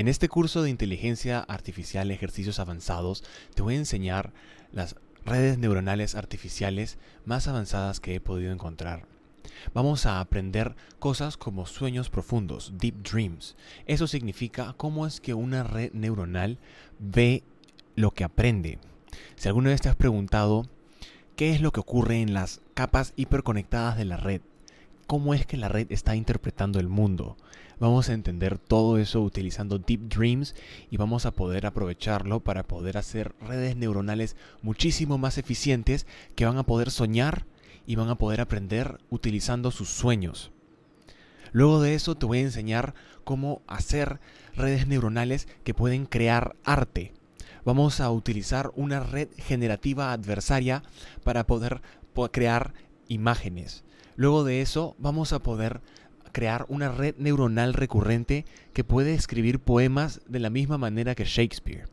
En este curso de inteligencia artificial ejercicios avanzados te voy a enseñar las redes neuronales artificiales más avanzadas que he podido encontrar. Vamos a aprender cosas como sueños profundos, deep dreams. Eso significa cómo es que una red neuronal ve lo que aprende. Si alguna vez te has preguntado qué es lo que ocurre en las capas hiperconectadas de la red, cómo es que la red está interpretando el mundo. Vamos a entender todo eso utilizando Deep Dreams y vamos a poder aprovecharlo para poder hacer redes neuronales muchísimo más eficientes que van a poder soñar y van a poder aprender utilizando sus sueños. Luego de eso te voy a enseñar cómo hacer redes neuronales que pueden crear arte. Vamos a utilizar una red generativa adversaria para poder crear imágenes. Luego de eso vamos a poder crear una red neuronal recurrente que puede escribir poemas de la misma manera que Shakespeare.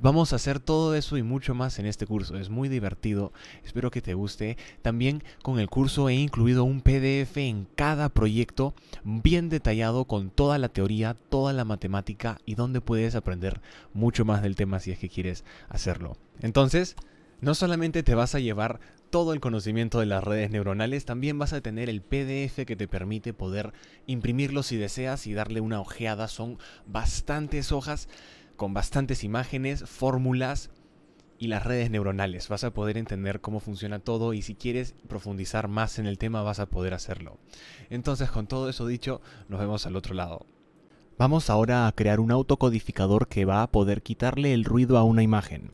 Vamos a hacer todo eso y mucho más en este curso. Es muy divertido. Espero que te guste. También con el curso he incluido un PDF en cada proyecto bien detallado con toda la teoría, toda la matemática y donde puedes aprender mucho más del tema si es que quieres hacerlo. Entonces, no solamente te vas a llevar todo el conocimiento de las redes neuronales, también vas a tener el PDF que te permite poder imprimirlo si deseas y darle una ojeada. Son bastantes hojas con bastantes imágenes, fórmulas y las redes neuronales. Vas a poder entender cómo funciona todo y si quieres profundizar más en el tema vas a poder hacerlo. Entonces con todo eso dicho, nos vemos al otro lado. Vamos ahora a crear un autocodificador que va a poder quitarle el ruido a una imagen.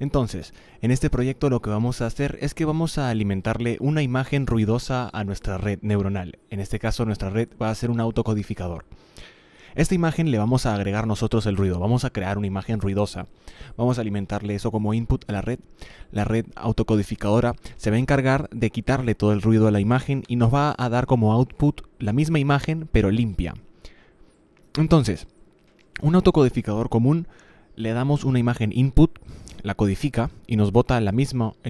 Entonces, en este proyecto lo que vamos a hacer es que vamos a alimentarle una imagen ruidosa a nuestra red neuronal. En este caso nuestra red va a ser un autocodificador. Esta imagen le vamos a agregar nosotros el ruido, vamos a crear una imagen ruidosa. Vamos a alimentarle eso como input a la red. La red autocodificadora se va a encargar de quitarle todo el ruido a la imagen y nos va a dar como output la misma imagen pero limpia. Entonces, un autocodificador común le damos una imagen input la codifica y nos bota el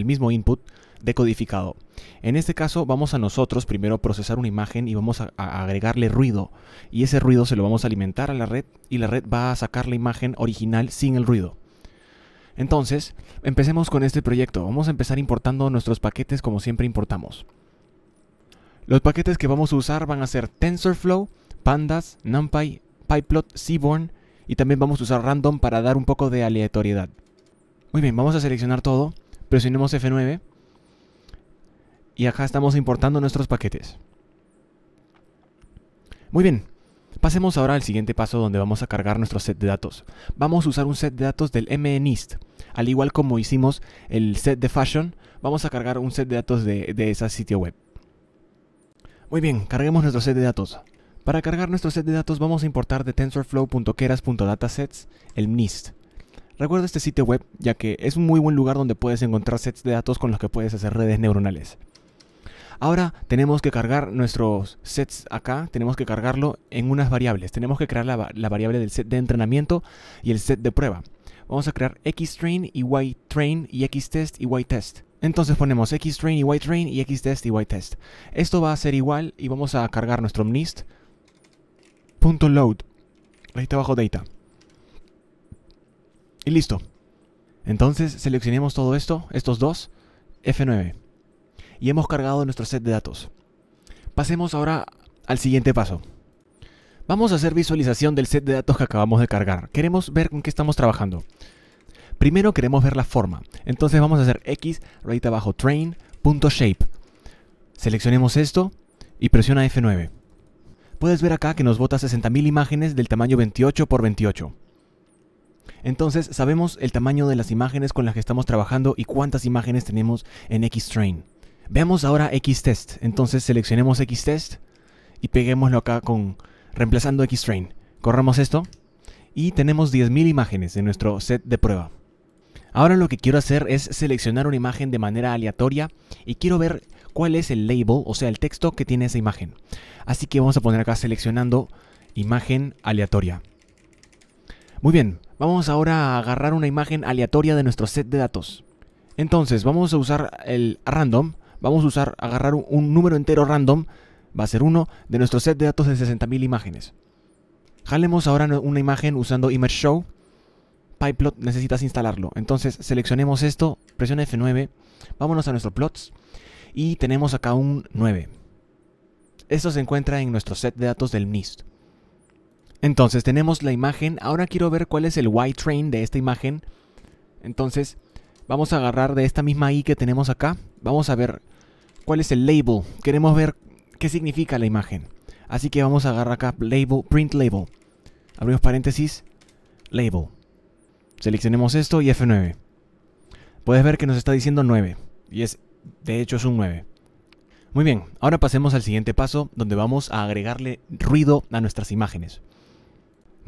mismo input decodificado. En este caso vamos a nosotros primero procesar una imagen y vamos a, a, agregarle ruido y ese ruido se lo vamos a alimentar a la red y la red va a sacar la imagen original sin el ruido. Entonces, empecemos con este proyecto. Vamos a empezar importando nuestros paquetes como siempre importamos. Los paquetes que vamos a usar van a ser TensorFlow, Pandas, NumPy, PyPlot, Seaborn y también vamos a usar Random para dar un poco de aleatoriedad. Muy bien, vamos a seleccionar todo, presionemos F9 y acá estamos importando nuestros paquetes. Muy bien, pasemos ahora al siguiente paso donde vamos a cargar nuestro set de datos. Vamos a usar un set de datos del MNIST. Al igual como hicimos el set de Fashion, vamos a cargar un set de datos de, de ese sitio web. Muy bien, carguemos nuestro set de datos. Para cargar nuestro set de datos vamos a importar de tensorflow.keras.datasets el MNIST. Recuerda este sitio web, ya que es un muy buen lugar donde puedes encontrar sets de datos con los que puedes hacer redes neuronales. Ahora tenemos que cargar nuestros sets acá, tenemos que cargarlo en unas variables. Tenemos que crear la, variable del set de entrenamiento y el set de prueba. Vamos a crear xtrain y ytrain y xtest y ytest. Entonces ponemos xtrain y ytrain y xtest y ytest. Esto va a ser igual y vamos a cargar nuestro mnist.load. Ahí está abajo data. Y listo. Entonces seleccionemos todo esto, estos dos, F9. Y hemos cargado nuestro set de datos. Pasemos ahora al siguiente paso. Vamos a hacer visualización del set de datos que acabamos de cargar. Queremos ver con qué estamos trabajando. Primero queremos ver la forma. Entonces vamos a hacer x rayita abajo train.shape. Seleccionemos esto y presiona F9. Puedes ver acá que nos bota 60.000 imágenes del tamaño 28 x 28. Entonces sabemos el tamaño de las imágenes con las que estamos trabajando y cuántas imágenes tenemos en Xtrain. Veamos ahora Xtest. Entonces seleccionemos Xtest y peguémoslo acá con reemplazando Xtrain. Corramos esto y tenemos 10.000 imágenes en nuestro set de prueba. Ahora lo que quiero hacer es seleccionar una imagen de manera aleatoria y quiero ver cuál es el label, o sea, el texto que tiene esa imagen. Así que vamos a poner acá seleccionando imagen aleatoria. Muy bien, Vamos ahora a agarrar una imagen aleatoria de nuestro set de datos. Entonces, vamos a usar el random. Vamos a usar, agarrar un, número entero random, va a ser uno, de nuestro set de datos de 60.000 imágenes. Jalemos ahora una imagen usando Image Show. PyPlot necesitas instalarlo. Entonces, seleccionemos esto, presiona F9, vámonos a nuestro plots y tenemos acá un 9. Esto se encuentra en nuestro set de datos del NIST. Entonces tenemos la imagen. Ahora quiero ver cuál es el Y train de esta imagen. Entonces vamos a agarrar de esta misma I que tenemos acá. Vamos a ver cuál es el label. Queremos ver qué significa la imagen. Así que vamos a agarrar acá label, print label. Abrimos paréntesis, label. Seleccionemos esto y F9. Puedes ver que nos está diciendo 9. Y es, de hecho es un 9. Muy bien, ahora pasemos al siguiente paso donde vamos a agregarle ruido a nuestras imágenes.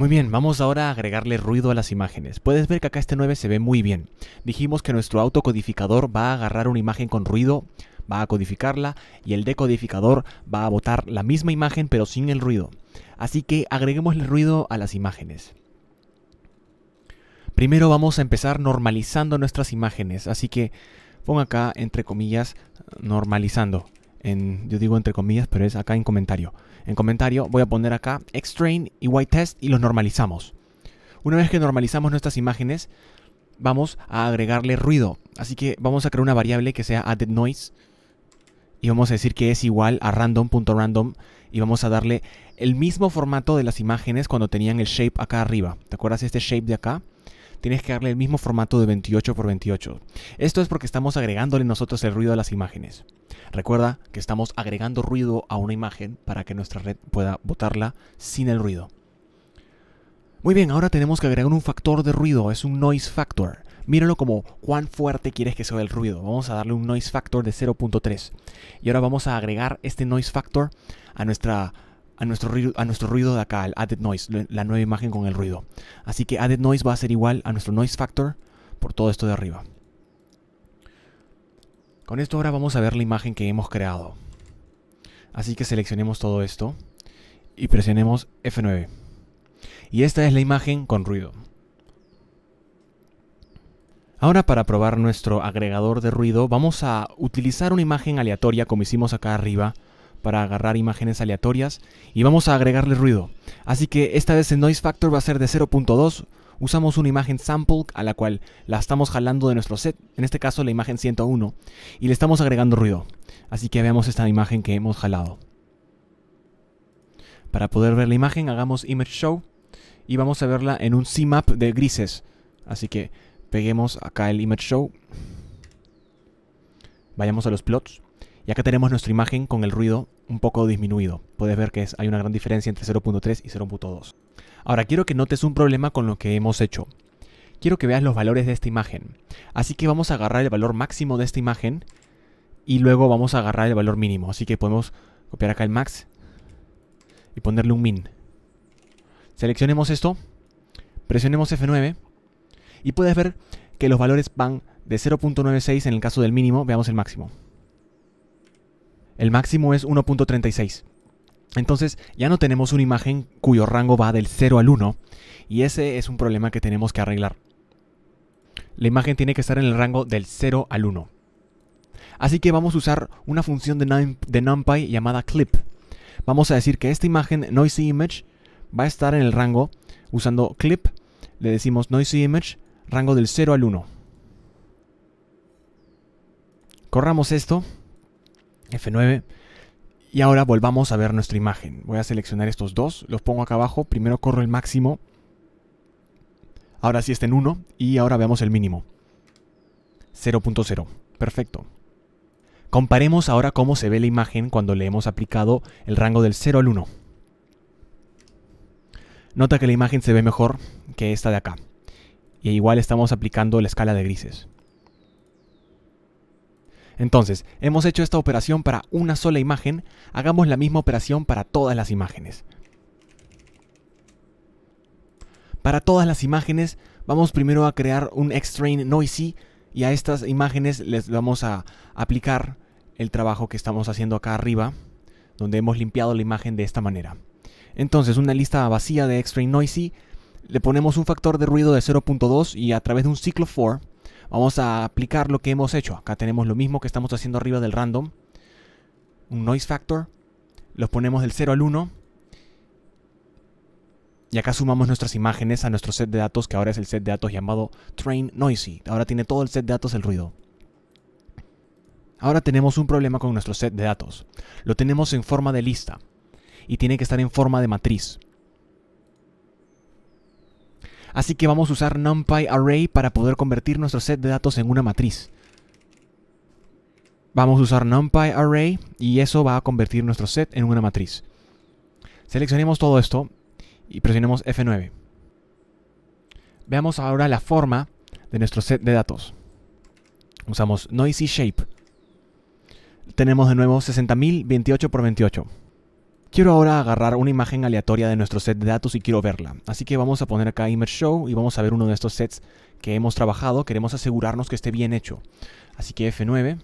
Muy bien, vamos ahora a agregarle ruido a las imágenes. Puedes ver que acá este 9 se ve muy bien. Dijimos que nuestro autocodificador va a agarrar una imagen con ruido, va a codificarla y el decodificador va a botar la misma imagen pero sin el ruido. Así que el ruido a las imágenes. Primero vamos a empezar normalizando nuestras imágenes, así que pongo acá entre comillas normalizando. yo digo entre comillas, pero es acá en comentario en comentario, voy a poner acá x_train y y_test test y los normalizamos. Una vez que normalizamos nuestras imágenes, vamos a agregarle ruido. Así que vamos a crear una variable que sea added noise y vamos a decir que es igual a random.random y vamos a darle el mismo formato de las imágenes cuando tenían el shape acá arriba. ¿Te acuerdas este shape de acá? Tienes que darle el mismo formato de 28 por 28. Esto es porque estamos agregándole nosotros el ruido a las imágenes. Recuerda que estamos agregando ruido a una imagen para que nuestra red pueda botarla sin el ruido. Muy bien, ahora tenemos que agregar un factor de ruido, es un noise factor. Míralo como cuán fuerte quieres que sea el ruido. Vamos a darle un noise factor de 0.3. Y ahora vamos a agregar este noise factor a a nuestro, ruido, a nuestro ruido de acá, el added noise, la nueva imagen con el ruido. Así que added noise va a ser igual a nuestro noise factor por todo esto de arriba. Con esto ahora vamos a ver la imagen que hemos creado. Así que seleccionemos todo esto y presionemos F9. Y esta es la imagen con ruido. Ahora para probar nuestro agregador de ruido vamos a utilizar una imagen aleatoria como hicimos acá arriba para agarrar imágenes aleatorias y vamos a agregarle ruido. Así que esta vez el noise factor va a ser de 0.2 usamos una imagen sample a la cual la estamos jalando de nuestro set, en este caso la imagen 101, y le estamos agregando ruido. Así que veamos esta imagen que hemos jalado. Para poder ver la imagen hagamos image show y vamos a verla en un cmap de grises. Así que peguemos acá el image show. Vayamos a los plots. Y acá tenemos nuestra imagen con el ruido un poco disminuido. Puedes ver que hay una gran diferencia entre 0.3 y 0.2. Ahora quiero que notes un problema con lo que hemos hecho. Quiero que veas los valores de esta imagen. Así que vamos a agarrar el valor máximo de esta imagen y luego vamos a agarrar el valor mínimo. Así que podemos copiar acá el max y ponerle un min. Seleccionemos esto, presionemos F9 y puedes ver que los valores van de 0.96 en el caso del mínimo, veamos el máximo. El máximo es 1.36. Entonces ya no tenemos una imagen cuyo rango va del 0 al 1 y ese es un problema que tenemos que arreglar. La imagen tiene que estar en el rango del 0 al 1. Así que vamos a usar una función de, NumPy llamada clip. Vamos a decir que esta imagen noisy image va a estar en el rango usando clip. Le decimos noisy image rango del 0 al 1. Corramos esto. F9. Y ahora volvamos a ver nuestra imagen. Voy a seleccionar estos dos, los pongo acá abajo, primero corro el máximo. Ahora sí está en 1 y ahora veamos el mínimo. 0.0. Perfecto. Comparemos ahora cómo se ve la imagen cuando le hemos aplicado el rango del 0 al 1. Nota que la imagen se ve mejor que esta de acá. Y igual estamos aplicando la escala de grises. Entonces, hemos hecho esta operación para una sola imagen, hagamos la misma operación para todas las imágenes. Para todas las imágenes, vamos primero a crear un Extrain Noisy y a estas imágenes les vamos a aplicar el trabajo que estamos haciendo acá arriba, donde hemos limpiado la imagen de esta manera. Entonces, una lista vacía de Extrain Noisy, le ponemos un factor de ruido de 0.2 y a través de un ciclo for Vamos a aplicar lo que hemos hecho. Acá tenemos lo mismo que estamos haciendo arriba del random. Un noise factor. Los ponemos del 0 al 1. Y acá sumamos nuestras imágenes a nuestro set de datos, que ahora es el set de datos llamado Train Noisy. Ahora tiene todo el set de datos el ruido. Ahora tenemos un problema con nuestro set de datos. Lo tenemos en forma de lista. Y tiene que estar en forma de matriz así que vamos a usar NumPy Array para poder convertir nuestro set de datos en una matriz. Vamos a usar NumPy Array y eso va a convertir nuestro set en una matriz. Seleccionemos todo esto y presionemos F9. Veamos ahora la forma de nuestro set de datos. Usamos Noisy Shape. Tenemos de nuevo 60.028 por 28. Quiero ahora agarrar una imagen aleatoria de nuestro set de datos y quiero verla. Así que vamos a poner acá Image Show y vamos a ver uno de estos sets que hemos trabajado. Queremos asegurarnos que esté bien hecho. Así que F9.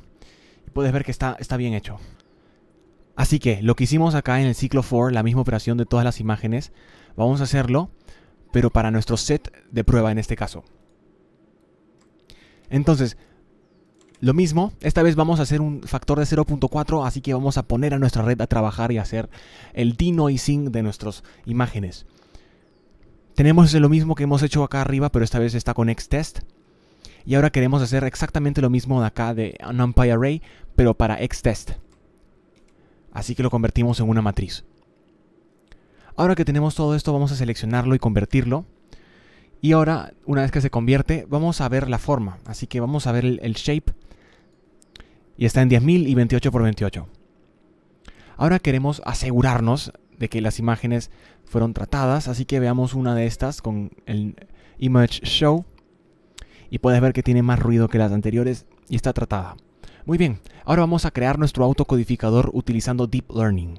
Y puedes ver que está, está bien hecho. Así que lo que hicimos acá en el ciclo for, la misma operación de todas las imágenes, vamos a hacerlo, pero para nuestro set de prueba en este caso. Entonces, lo mismo, esta vez vamos a hacer un factor de 0.4, así que vamos a poner a nuestra red a trabajar y hacer el denoising de nuestras imágenes. Tenemos lo mismo que hemos hecho acá arriba, pero esta vez está con Xtest. Y ahora queremos hacer exactamente lo mismo de acá de NumPy Array, pero para Xtest. Así que lo convertimos en una matriz. Ahora que tenemos todo esto, vamos a seleccionarlo y convertirlo. Y ahora, una vez que se convierte, vamos a ver la forma. Así que vamos a ver el shape y está en 10.000 y 28 por 28. Ahora queremos asegurarnos de que las imágenes fueron tratadas, así que veamos una de estas con el Image Show y puedes ver que tiene más ruido que las anteriores y está tratada. Muy bien, ahora vamos a crear nuestro autocodificador utilizando Deep Learning.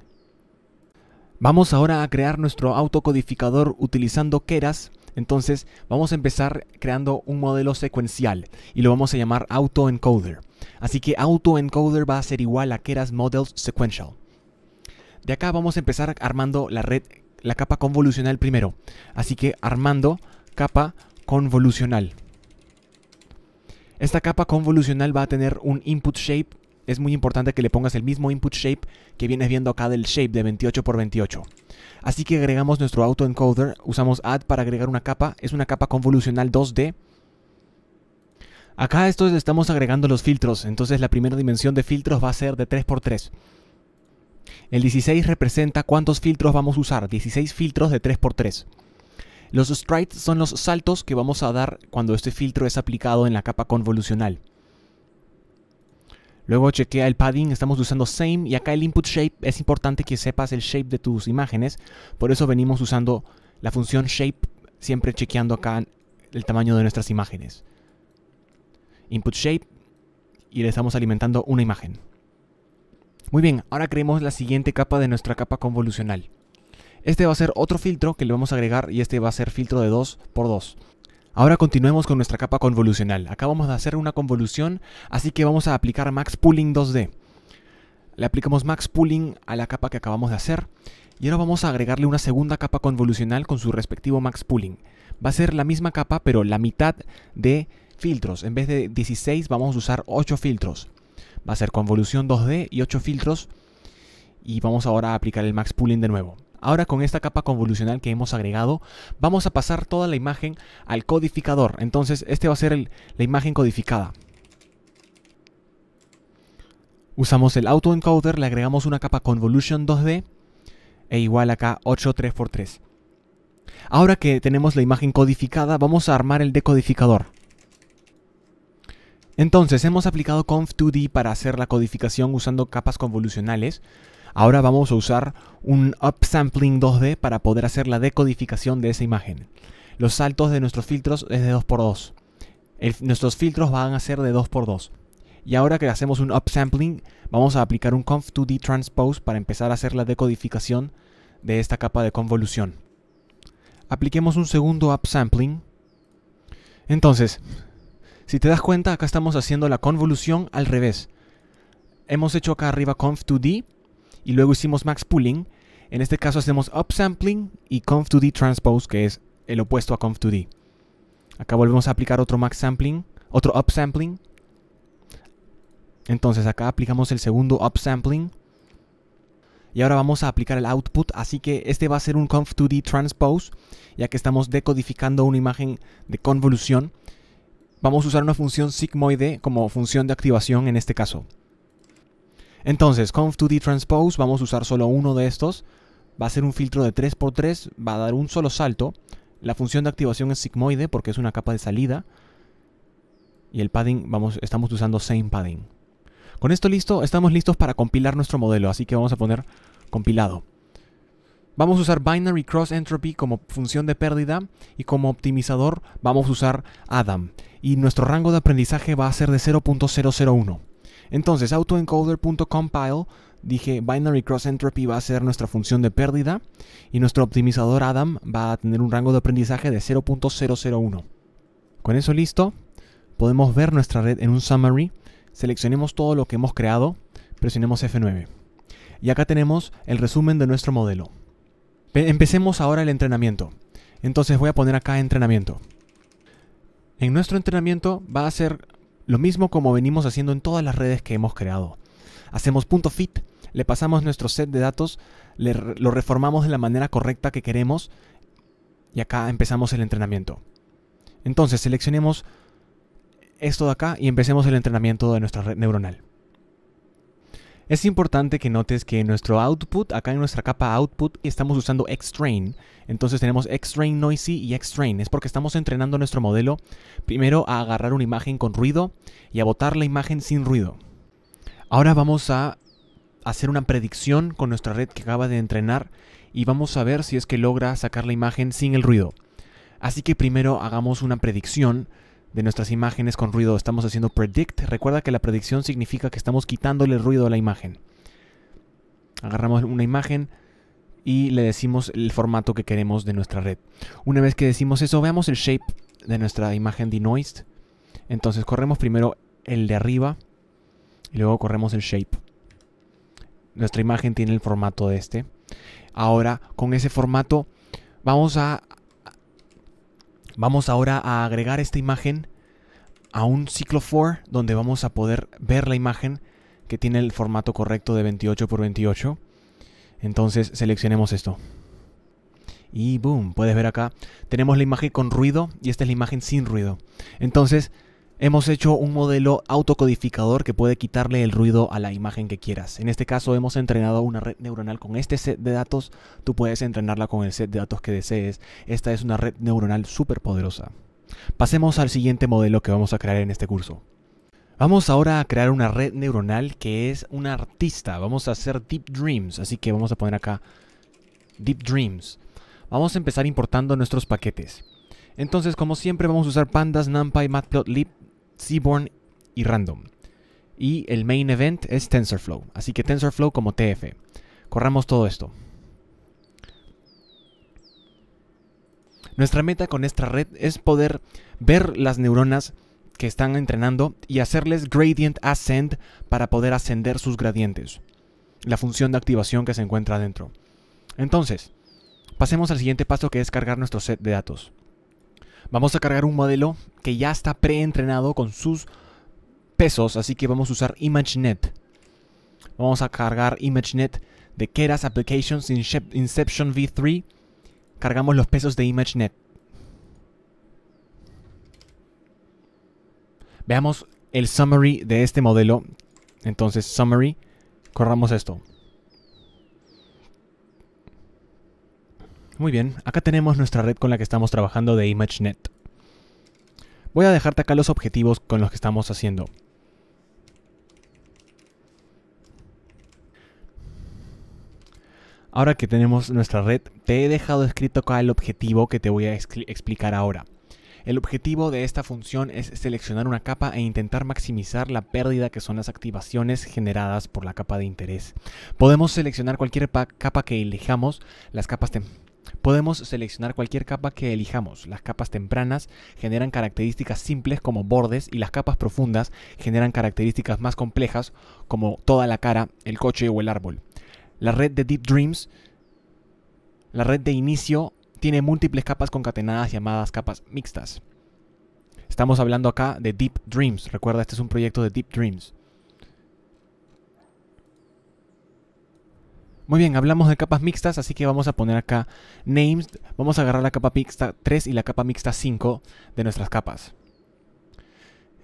Vamos ahora a crear nuestro autocodificador utilizando Keras. Entonces vamos a empezar creando un modelo secuencial y lo vamos a llamar AutoEncoder. Así que autoencoder va a ser igual a Keras Models Sequential. De acá vamos a empezar armando la red, la capa convolucional primero. Así que armando capa convolucional. Esta capa convolucional va a tener un input shape. Es muy importante que le pongas el mismo input shape que vienes viendo acá del shape de 28 x 28. Así que agregamos nuestro autoencoder, usamos add para agregar una capa. Es una capa convolucional 2D Acá esto estamos agregando los filtros, entonces la primera dimensión de filtros va a ser de 3x3. El 16 representa cuántos filtros vamos a usar, 16 filtros de 3x3. Los strides son los saltos que vamos a dar cuando este filtro es aplicado en la capa convolucional. Luego chequea el padding, estamos usando same y acá el input shape es importante que sepas el shape de tus imágenes, por eso venimos usando la función shape siempre chequeando acá el tamaño de nuestras imágenes input shape y le estamos alimentando una imagen. Muy bien, ahora creemos la siguiente capa de nuestra capa convolucional. Este va a ser otro filtro que le vamos a agregar y este va a ser filtro de 2x2. Ahora continuemos con nuestra capa convolucional. Acabamos de hacer una convolución, así que vamos a aplicar Max Pooling 2D. Le aplicamos Max Pooling a la capa que acabamos de hacer. Y ahora vamos a agregarle una segunda capa convolucional con su respectivo Max Pooling. Va a ser la misma capa, pero la mitad de filtros. En vez de 16 vamos a usar 8 filtros. Va a ser convolución 2D y 8 filtros. Y vamos ahora a aplicar el max pooling de nuevo. Ahora con esta capa convolucional que hemos agregado, vamos a pasar toda la imagen al codificador. Entonces este va a ser la imagen codificada. Usamos el autoencoder, le agregamos una capa convolution 2D e igual acá 3 x 3 Ahora que tenemos la imagen codificada, vamos a armar el decodificador. Entonces, hemos aplicado conf2d para hacer la codificación usando capas convolucionales. Ahora vamos a usar un upsampling 2D para poder hacer la decodificación de esa imagen. Los saltos de nuestros filtros es de 2x2. nuestros filtros van a ser de 2x2. Y ahora que hacemos un upsampling, vamos a aplicar un conf2d transpose para empezar a hacer la decodificación de esta capa de convolución. Apliquemos un segundo upsampling. Entonces, si te das cuenta, acá estamos haciendo la convolución al revés. Hemos hecho acá arriba conf2d y luego hicimos max pooling. En este caso hacemos upsampling y conf2d transpose, que es el opuesto a conf2d. Acá volvemos a aplicar otro max sampling, otro upsampling. Entonces acá aplicamos el segundo upsampling. Y ahora vamos a aplicar el output, así que este va a ser un conf2d transpose, ya que estamos decodificando una imagen de convolución vamos a usar una función sigmoide como función de activación en este caso. Entonces, conf2d transpose, vamos a usar solo uno de estos. Va a ser un filtro de 3x3, va a dar un solo salto. La función de activación es sigmoide porque es una capa de salida. Y el padding, vamos, estamos usando same padding. Con esto listo, estamos listos para compilar nuestro modelo, así que vamos a poner compilado. Vamos a usar binary cross entropy como función de pérdida y como optimizador vamos a usar Adam y nuestro rango de aprendizaje va a ser de 0.001. Entonces, autoencoder.compile, dije binary cross entropy va a ser nuestra función de pérdida y nuestro optimizador Adam va a tener un rango de aprendizaje de 0.001. Con eso listo, podemos ver nuestra red en un summary, seleccionemos todo lo que hemos creado, presionemos F9. Y acá tenemos el resumen de nuestro modelo. Empecemos ahora el entrenamiento. Entonces voy a poner acá entrenamiento. En nuestro entrenamiento va a ser lo mismo como venimos haciendo en todas las redes que hemos creado. Hacemos punto fit, le pasamos nuestro set de datos, lo reformamos de la manera correcta que queremos y acá empezamos el entrenamiento. Entonces seleccionemos esto de acá y empecemos el entrenamiento de nuestra red neuronal. Es importante que notes que en nuestro output, acá en nuestra capa output, estamos usando Xtrain. Entonces tenemos Xtrain Noisy y Xtrain. Es porque estamos entrenando nuestro modelo primero a agarrar una imagen con ruido y a botar la imagen sin ruido. Ahora vamos a hacer una predicción con nuestra red que acaba de entrenar y vamos a ver si es que logra sacar la imagen sin el ruido. Así que primero hagamos una predicción de nuestras imágenes con ruido. Estamos haciendo predict. Recuerda que la predicción significa que estamos quitándole ruido a la imagen. Agarramos una imagen y le decimos el formato que queremos de nuestra red. Una vez que decimos eso, veamos el shape de nuestra imagen denoised. Entonces corremos primero el de arriba y luego corremos el shape. Nuestra imagen tiene el formato de este. Ahora, con ese formato, vamos a Vamos ahora a agregar esta imagen a un ciclo 4, donde vamos a poder ver la imagen que tiene el formato correcto de 28 por 28. Entonces seleccionemos esto. Y boom, puedes ver acá, tenemos la imagen con ruido y esta es la imagen sin ruido. Entonces, Hemos hecho un modelo autocodificador que puede quitarle el ruido a la imagen que quieras. En este caso hemos entrenado una red neuronal con este set de datos. Tú puedes entrenarla con el set de datos que desees. Esta es una red neuronal súper poderosa. Pasemos al siguiente modelo que vamos a crear en este curso. Vamos ahora a crear una red neuronal que es un artista. Vamos a hacer Deep Dreams. Así que vamos a poner acá Deep Dreams. Vamos a empezar importando nuestros paquetes. Entonces, como siempre, vamos a usar pandas, numpy, matplotlib Seaborn y Random. Y el main event es TensorFlow, así que TensorFlow como TF. Corramos todo esto. Nuestra meta con esta red es poder ver las neuronas que están entrenando y hacerles gradient ascend para poder ascender sus gradientes, la función de activación que se encuentra adentro. Entonces, pasemos al siguiente paso que es cargar nuestro set de datos. Vamos a cargar un modelo que ya está preentrenado con sus pesos, así que vamos a usar ImageNet. Vamos a cargar ImageNet de Keras Applications Inception V3. Cargamos los pesos de ImageNet. Veamos el summary de este modelo. Entonces, summary, corramos esto. Muy bien, acá tenemos nuestra red con la que estamos trabajando de ImageNet. Voy a dejarte acá los objetivos con los que estamos haciendo. Ahora que tenemos nuestra red, te he dejado escrito acá el objetivo que te voy a explicar ahora. El objetivo de esta función es seleccionar una capa e intentar maximizar la pérdida que son las activaciones generadas por la capa de interés. Podemos seleccionar cualquier capa que elijamos, las capas Podemos seleccionar cualquier capa que elijamos. Las capas tempranas generan características simples como bordes y las capas profundas generan características más complejas como toda la cara, el coche o el árbol. La red de Deep Dreams, la red de inicio, tiene múltiples capas concatenadas llamadas capas mixtas. Estamos hablando acá de Deep Dreams. Recuerda, este es un proyecto de Deep Dreams. Muy bien, hablamos de capas mixtas, así que vamos a poner acá names. Vamos a agarrar la capa mixta 3 y la capa mixta 5 de nuestras capas.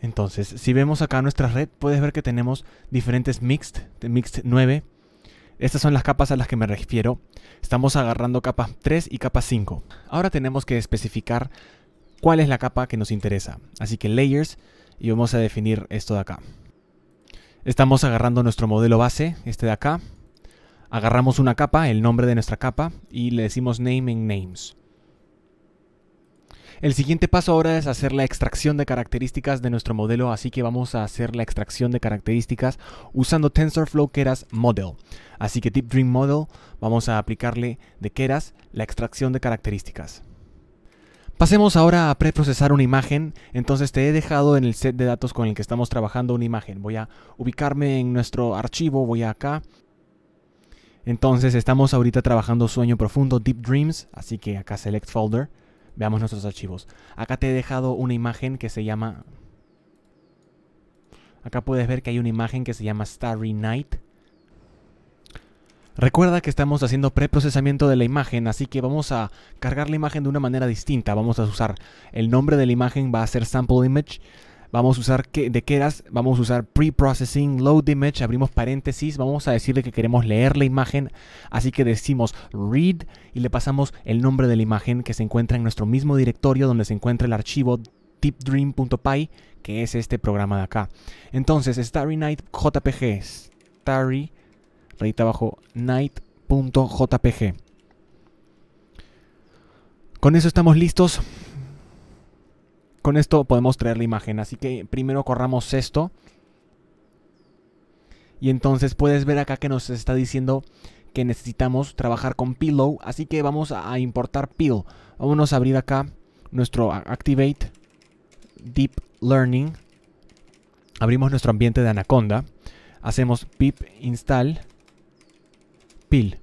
Entonces, si vemos acá nuestra red, puedes ver que tenemos diferentes mixed, mixed 9. Estas son las capas a las que me refiero. Estamos agarrando capa 3 y capa 5. Ahora tenemos que especificar cuál es la capa que nos interesa. Así que layers y vamos a definir esto de acá. Estamos agarrando nuestro modelo base, este de acá agarramos una capa, el nombre de nuestra capa, y le decimos name en names. El siguiente paso ahora es hacer la extracción de características de nuestro modelo, así que vamos a hacer la extracción de características usando TensorFlow Keras Model. Así que Deep Dream Model, vamos a aplicarle de Keras la extracción de características. Pasemos ahora a preprocesar una imagen, entonces te he dejado en el set de datos con el que estamos trabajando una imagen. Voy a ubicarme en nuestro archivo, voy acá, entonces estamos ahorita trabajando Sueño Profundo, Deep Dreams, así que acá Select Folder, veamos nuestros archivos. Acá te he dejado una imagen que se llama... Acá puedes ver que hay una imagen que se llama Starry Night. Recuerda que estamos haciendo preprocesamiento de la imagen, así que vamos a cargar la imagen de una manera distinta. Vamos a usar el nombre de la imagen, va a ser Sample Image vamos a usar de Keras, vamos a usar pre-processing, load image, abrimos paréntesis, vamos a decirle que queremos leer la imagen, así que decimos read y le pasamos el nombre de la imagen que se encuentra en nuestro mismo directorio donde se encuentra el archivo deepdream.py, que es este programa de acá. Entonces, Starry Night Starry, abajo, night.jpg. Con eso estamos listos con esto podemos traer la imagen. Así que primero corramos esto. Y entonces puedes ver acá que nos está diciendo que necesitamos trabajar con Pillow. Así que vamos a importar Pillow. Vámonos a abrir acá nuestro Activate Deep Learning. Abrimos nuestro ambiente de Anaconda. Hacemos pip install pill.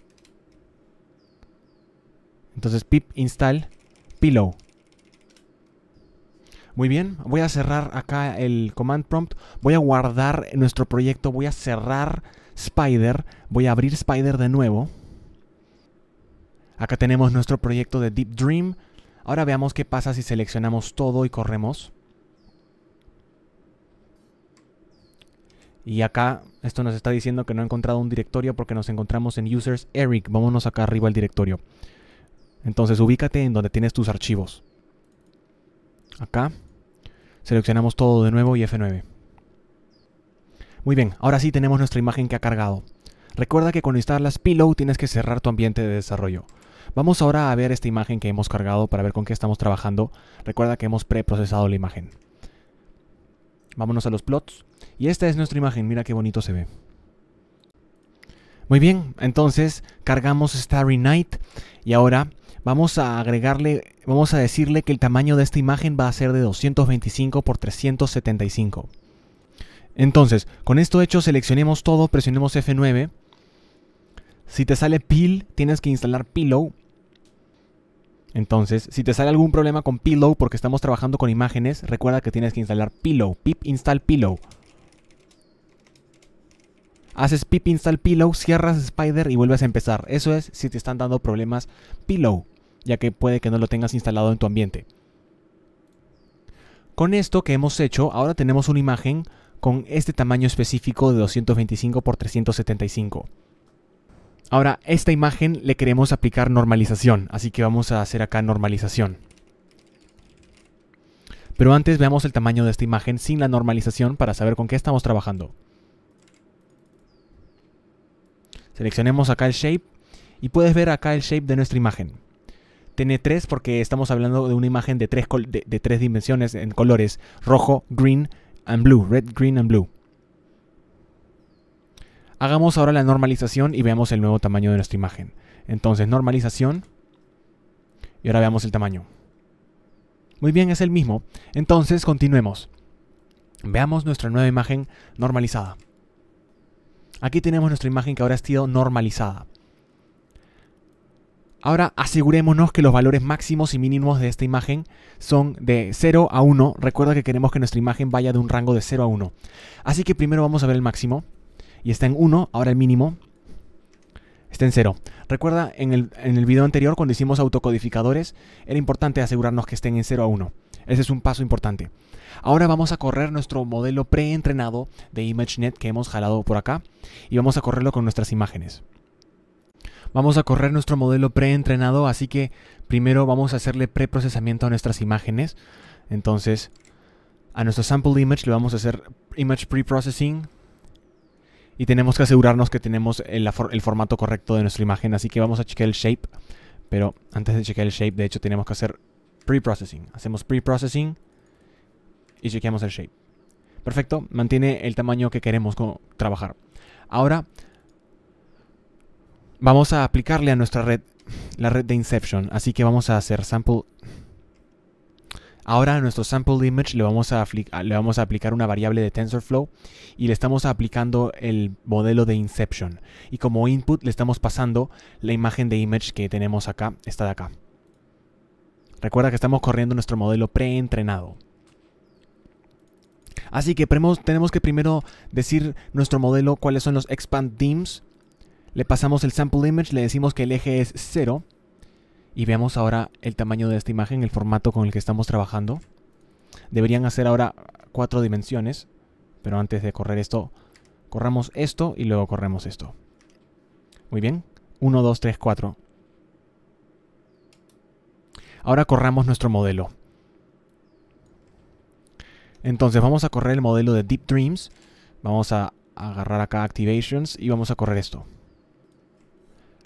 Entonces pip install pillow. Muy bien, voy a cerrar acá el command prompt, voy a guardar nuestro proyecto, voy a cerrar Spider, voy a abrir Spider de nuevo. Acá tenemos nuestro proyecto de Deep Dream. Ahora veamos qué pasa si seleccionamos todo y corremos. Y acá esto nos está diciendo que no ha encontrado un directorio porque nos encontramos en users Eric. Vámonos acá arriba al directorio. Entonces ubícate en donde tienes tus archivos. Acá. Seleccionamos todo de nuevo y F9. Muy bien, ahora sí tenemos nuestra imagen que ha cargado. Recuerda que cuando instalas Pillow tienes que cerrar tu ambiente de desarrollo. Vamos ahora a ver esta imagen que hemos cargado para ver con qué estamos trabajando. Recuerda que hemos preprocesado la imagen. Vámonos a los plots. Y esta es nuestra imagen, mira qué bonito se ve. Muy bien, entonces cargamos Starry Night y ahora Vamos a agregarle, vamos a decirle que el tamaño de esta imagen va a ser de 225 por 375. Entonces, con esto hecho, seleccionemos todo, presionemos F9. Si te sale PIL, tienes que instalar Pillow. Entonces, si te sale algún problema con Pillow porque estamos trabajando con imágenes, recuerda que tienes que instalar Pillow, pip install Pillow. Haces pip install Pillow, cierras Spider y vuelves a empezar. Eso es si te están dando problemas Pillow ya que puede que no lo tengas instalado en tu ambiente. Con esto que hemos hecho, ahora tenemos una imagen con este tamaño específico de 225 x 375. Ahora, esta imagen le queremos aplicar normalización, así que vamos a hacer acá normalización. Pero antes veamos el tamaño de esta imagen sin la normalización para saber con qué estamos trabajando. Seleccionemos acá el shape y puedes ver acá el shape de nuestra imagen tiene tres porque estamos hablando de una imagen de tres, de tres dimensiones en colores rojo, green and blue, red, green and blue. Hagamos ahora la normalización y veamos el nuevo tamaño de nuestra imagen. Entonces, normalización. Y ahora veamos el tamaño. Muy bien, es el mismo. Entonces, continuemos. Veamos nuestra nueva imagen normalizada. Aquí tenemos nuestra imagen que ahora ha sido normalizada. Ahora asegurémonos que los valores máximos y mínimos de esta imagen son de 0 a 1. Recuerda que queremos que nuestra imagen vaya de un rango de 0 a 1. Así que primero vamos a ver el máximo. Y está en 1, ahora el mínimo está en 0. Recuerda en el, en video anterior cuando hicimos autocodificadores, era importante asegurarnos que estén en 0 a 1. Ese es un paso importante. Ahora vamos a correr nuestro modelo preentrenado de ImageNet que hemos jalado por acá y vamos a correrlo con nuestras imágenes. Vamos a correr nuestro modelo preentrenado, así que primero vamos a hacerle preprocesamiento a nuestras imágenes. Entonces, a nuestro sample image le vamos a hacer image preprocessing y tenemos que asegurarnos que tenemos el, formato correcto de nuestra imagen, así que vamos a chequear el shape. Pero antes de chequear el shape, de hecho, tenemos que hacer preprocessing. Hacemos preprocessing y chequeamos el shape. Perfecto, mantiene el tamaño que queremos trabajar. Ahora Vamos a aplicarle a nuestra red, la red de Inception. Así que vamos a hacer sample... Ahora a nuestro sample image le vamos, a le vamos a aplicar una variable de TensorFlow y le estamos aplicando el modelo de Inception. Y como input le estamos pasando la imagen de image que tenemos acá, esta de acá. Recuerda que estamos corriendo nuestro modelo preentrenado. Así que tenemos que primero decir nuestro modelo cuáles son los expand dims le pasamos el sample image, le decimos que el eje es 0. Y veamos ahora el tamaño de esta imagen, el formato con el que estamos trabajando. Deberían hacer ahora cuatro dimensiones. Pero antes de correr esto, corramos esto y luego corremos esto. Muy bien. 1, 2, 3, 4. Ahora corramos nuestro modelo. Entonces vamos a correr el modelo de Deep Dreams. Vamos a agarrar acá Activations y vamos a correr esto.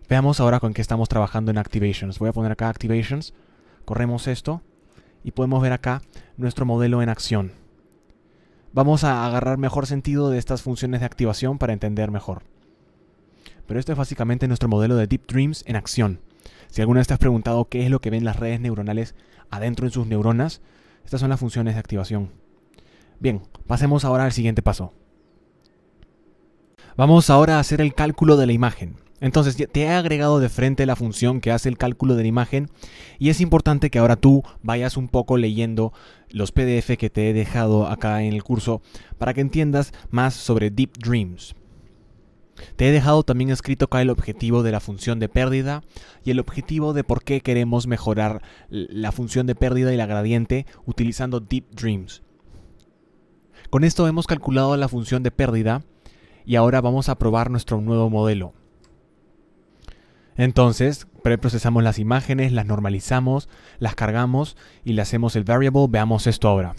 Veamos ahora con qué estamos trabajando en Activations. Voy a poner acá Activations, corremos esto y podemos ver acá nuestro modelo en acción. Vamos a agarrar mejor sentido de estas funciones de activación para entender mejor. Pero esto es básicamente nuestro modelo de Deep Dreams en acción. Si alguna vez te has preguntado qué es lo que ven las redes neuronales adentro en sus neuronas, estas son las funciones de activación. Bien, pasemos ahora al siguiente paso. Vamos ahora a hacer el cálculo de la imagen. Entonces te he agregado de frente la función que hace el cálculo de la imagen y es importante que ahora tú vayas un poco leyendo los PDF que te he dejado acá en el curso para que entiendas más sobre Deep Dreams. Te he dejado también escrito acá el objetivo de la función de pérdida y el objetivo de por qué queremos mejorar la función de pérdida y la gradiente utilizando Deep Dreams. Con esto hemos calculado la función de pérdida y ahora vamos a probar nuestro nuevo modelo. Entonces, preprocesamos las imágenes, las normalizamos, las cargamos y le hacemos el variable. Veamos esto ahora.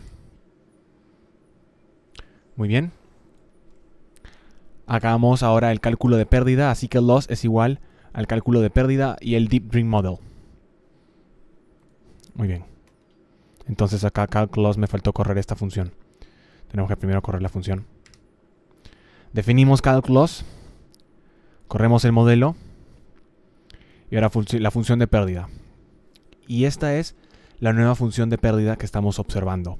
Muy bien. Hagamos ahora el cálculo de pérdida, así que loss es igual al cálculo de pérdida y el deep dream model. Muy bien. Entonces acá loss me faltó correr esta función. Tenemos que primero correr la función. Definimos loss, Corremos el modelo y ahora la función de pérdida. Y esta es la nueva función de pérdida que estamos observando.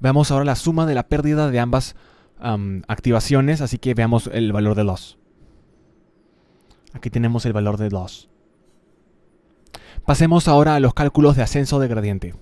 Veamos ahora la suma de la pérdida de ambas activaciones, así que veamos el valor de Loss. Aquí tenemos el valor de Loss. Pasemos ahora a los cálculos de ascenso de gradiente.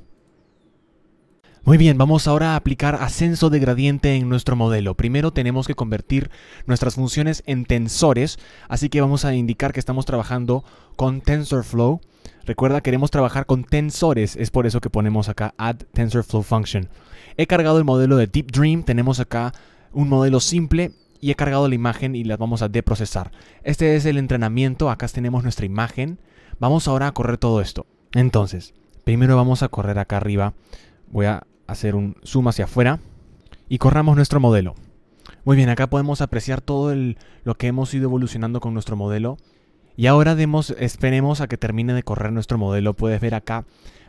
Muy bien, vamos ahora a aplicar ascenso de gradiente en nuestro modelo. Primero tenemos que convertir nuestras funciones en tensores, así que vamos a indicar que estamos trabajando con TensorFlow. Recuerda, queremos trabajar con tensores, es por eso que ponemos acá Add TensorFlow Function. He cargado el modelo de Deep Dream, tenemos acá un modelo simple y he cargado la imagen y la vamos a deprocesar. Este es el entrenamiento, acá tenemos nuestra imagen. Vamos ahora a correr todo esto. Entonces, primero vamos a correr acá arriba. Voy a hacer un zoom hacia afuera y corramos nuestro modelo. Muy bien, acá podemos apreciar todo lo que hemos ido evolucionando con nuestro modelo. Y ahora demos, esperemos a que termine de correr nuestro modelo. Puedes ver acá,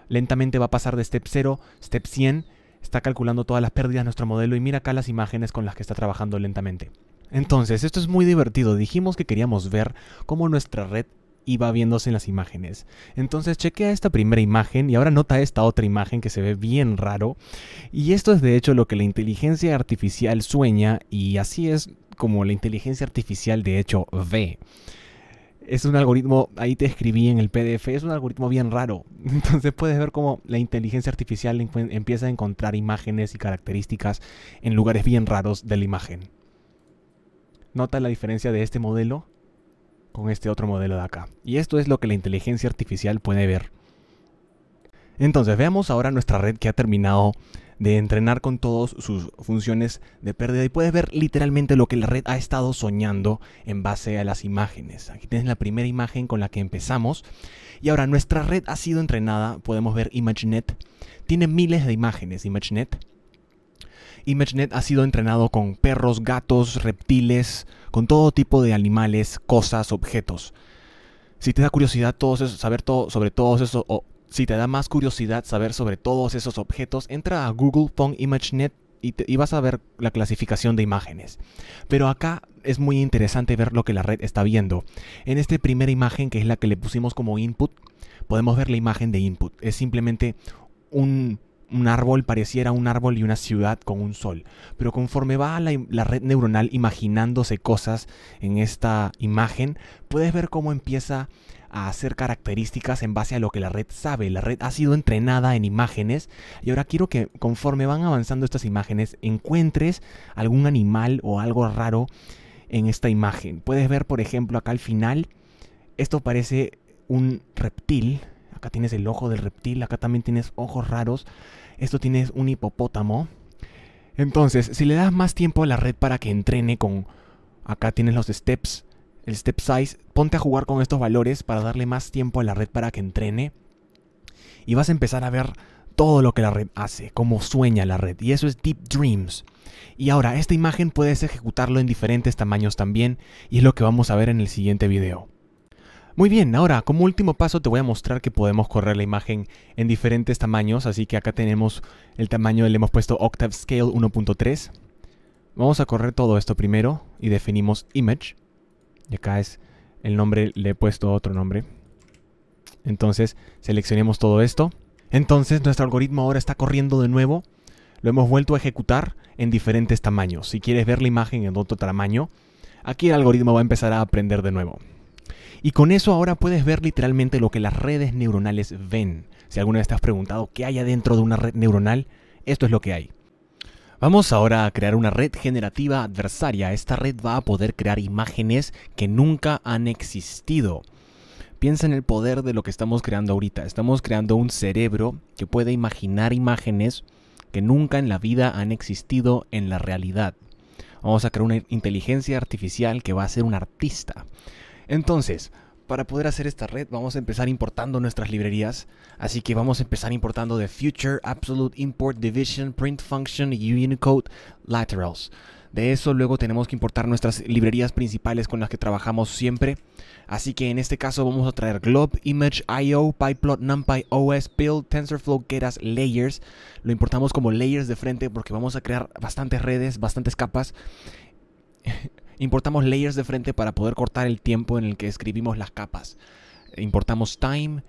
lentamente va a pasar de step 0, step 100. Está calculando todas las pérdidas de nuestro modelo y mira acá las imágenes con las que está trabajando lentamente. Entonces, esto es muy divertido. Dijimos que queríamos ver cómo nuestra red y va viéndose en las imágenes. Entonces chequea esta primera imagen y ahora nota esta otra imagen que se ve bien raro. Y esto es de hecho lo que la inteligencia artificial sueña y así es como la inteligencia artificial de hecho ve. Es un algoritmo, ahí te escribí en el PDF, es un algoritmo bien raro. Entonces puedes ver cómo la inteligencia artificial empieza a encontrar imágenes y características en lugares bien raros de la imagen. Nota la diferencia de este modelo con este otro modelo de acá. Y esto es lo que la inteligencia artificial puede ver. Entonces, veamos ahora nuestra red que ha terminado de entrenar con todas sus funciones de pérdida y puedes ver literalmente lo que la red ha estado soñando en base a las imágenes. Aquí tienes la primera imagen con la que empezamos y ahora nuestra red ha sido entrenada, podemos ver ImageNet, tiene miles de imágenes ImageNet ImageNet ha sido entrenado con perros, gatos, reptiles, con todo tipo de animales, cosas, objetos. Si te da curiosidad todos saber todo, sobre todos esos, o si te da más curiosidad saber sobre todos esos objetos, entra a Google, Phone ImageNet y, vas a ver la clasificación de imágenes. Pero acá es muy interesante ver lo que la red está viendo. En esta primera imagen, que es la que le pusimos como input, podemos ver la imagen de input. Es simplemente un, un árbol pareciera un árbol y una ciudad con un sol. Pero conforme va la, la, red neuronal imaginándose cosas en esta imagen, puedes ver cómo empieza a hacer características en base a lo que la red sabe. La red ha sido entrenada en imágenes y ahora quiero que conforme van avanzando estas imágenes encuentres algún animal o algo raro en esta imagen. Puedes ver, por ejemplo, acá al final, esto parece un reptil acá tienes el ojo del reptil, acá también tienes ojos raros, esto tienes un hipopótamo. Entonces, si le das más tiempo a la red para que entrene con... Acá tienes los steps, el step size, ponte a jugar con estos valores para darle más tiempo a la red para que entrene. Y vas a empezar a ver todo lo que la red hace, cómo sueña la red. Y eso es Deep Dreams. Y ahora, esta imagen puedes ejecutarlo en diferentes tamaños también, y es lo que vamos a ver en el siguiente video. Muy bien, ahora como último paso te voy a mostrar que podemos correr la imagen en diferentes tamaños, así que acá tenemos el tamaño, le hemos puesto Octave Scale 1.3. Vamos a correr todo esto primero y definimos Image. Y acá es el nombre, le he puesto otro nombre. Entonces seleccionemos todo esto. Entonces nuestro algoritmo ahora está corriendo de nuevo. Lo hemos vuelto a ejecutar en diferentes tamaños. Si quieres ver la imagen en otro tamaño, aquí el algoritmo va a empezar a aprender de nuevo. Y con eso ahora puedes ver literalmente lo que las redes neuronales ven. Si alguna vez te has preguntado qué hay adentro de una red neuronal, esto es lo que hay. Vamos ahora a crear una red generativa adversaria. Esta red va a poder crear imágenes que nunca han existido. Piensa en el poder de lo que estamos creando ahorita. Estamos creando un cerebro que puede imaginar imágenes que nunca en la vida han existido en la realidad. Vamos a crear una inteligencia artificial que va a ser un artista. Entonces, para poder hacer esta red vamos a empezar importando nuestras librerías, así que vamos a empezar importando de Future, Absolute Import, Division, Print Function Unicode Laterals. De eso luego tenemos que importar nuestras librerías principales con las que trabajamos siempre. Así que en este caso vamos a traer Glob, Image, IO, PyPlot, NumPy, OS, Build, TensorFlow, Keras, Layers. Lo importamos como Layers de frente porque vamos a crear bastantes redes, bastantes capas. Importamos layers de frente para poder cortar el tiempo en el que escribimos las capas. Importamos Time,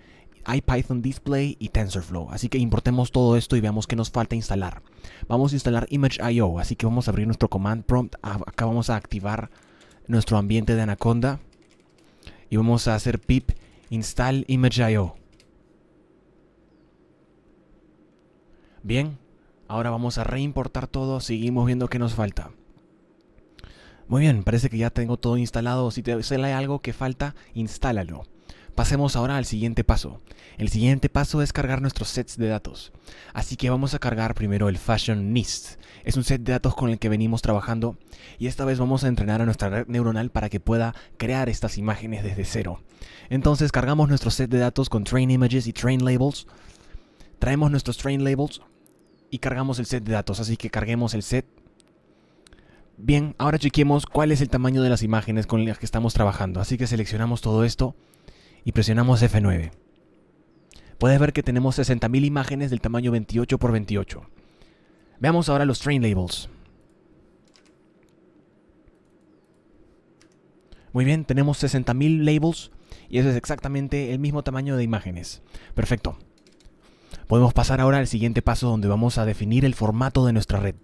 IPython Display y TensorFlow. Así que importemos todo esto y veamos qué nos falta instalar. Vamos a instalar Image.io, así que vamos a abrir nuestro command prompt. Ah, acá vamos a activar nuestro ambiente de Anaconda. Y vamos a hacer pip install image.io. Bien, ahora vamos a reimportar todo. Seguimos viendo qué nos falta. Muy bien, parece que ya tengo todo instalado. Si te sale algo que falta, instálalo. Pasemos ahora al siguiente paso. El siguiente paso es cargar nuestros sets de datos. Así que vamos a cargar primero el Fashion NIST. Es un set de datos con el que venimos trabajando y esta vez vamos a entrenar a nuestra red neuronal para que pueda crear estas imágenes desde cero. Entonces cargamos nuestro set de datos con Train Images y Train Labels. Traemos nuestros Train Labels y cargamos el set de datos. Así que carguemos el set Bien, ahora chequemos cuál es el tamaño de las imágenes con las que estamos trabajando. Así que seleccionamos todo esto y presionamos F9. Puedes ver que tenemos 60.000 imágenes del tamaño 28 x 28. Veamos ahora los train labels. Muy bien, tenemos 60.000 labels y eso es exactamente el mismo tamaño de imágenes. Perfecto. Podemos pasar ahora al siguiente paso donde vamos a definir el formato de nuestra red.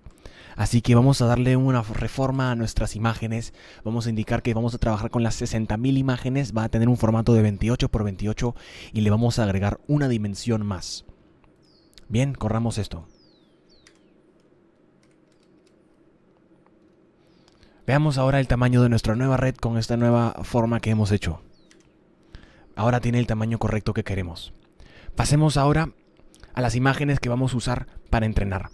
Así que vamos a darle una reforma a nuestras imágenes. Vamos a indicar que vamos a trabajar con las 60.000 imágenes. Va a tener un formato de 28 por 28 y le vamos a agregar una dimensión más. Bien, corramos esto. Veamos ahora el tamaño de nuestra nueva red con esta nueva forma que hemos hecho. Ahora tiene el tamaño correcto que queremos. Pasemos ahora a las imágenes que vamos a usar para entrenar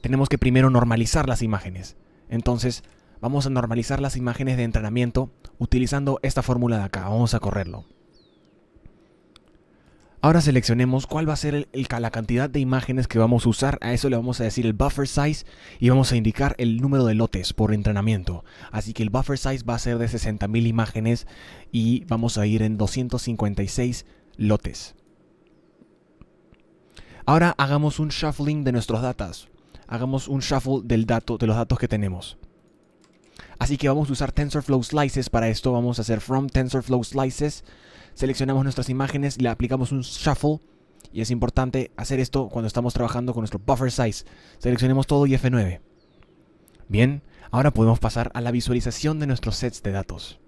tenemos que primero normalizar las imágenes. Entonces, vamos a normalizar las imágenes de entrenamiento utilizando esta fórmula de acá. Vamos a correrlo. Ahora seleccionemos cuál va a ser la cantidad de imágenes que vamos a usar. A eso le vamos a decir el buffer size y vamos a indicar el número de lotes por entrenamiento. Así que el buffer size va a ser de 60.000 imágenes y vamos a ir en 256 lotes. Ahora hagamos un shuffling de nuestros datos hagamos un shuffle del dato, de los datos que tenemos. Así que vamos a usar TensorFlow Slices. Para esto vamos a hacer from TensorFlow Slices. Seleccionamos nuestras imágenes, y le aplicamos un shuffle. Y es importante hacer esto cuando estamos trabajando con nuestro buffer size. Seleccionemos todo y F9. Bien, ahora podemos pasar a la visualización de nuestros sets de datos.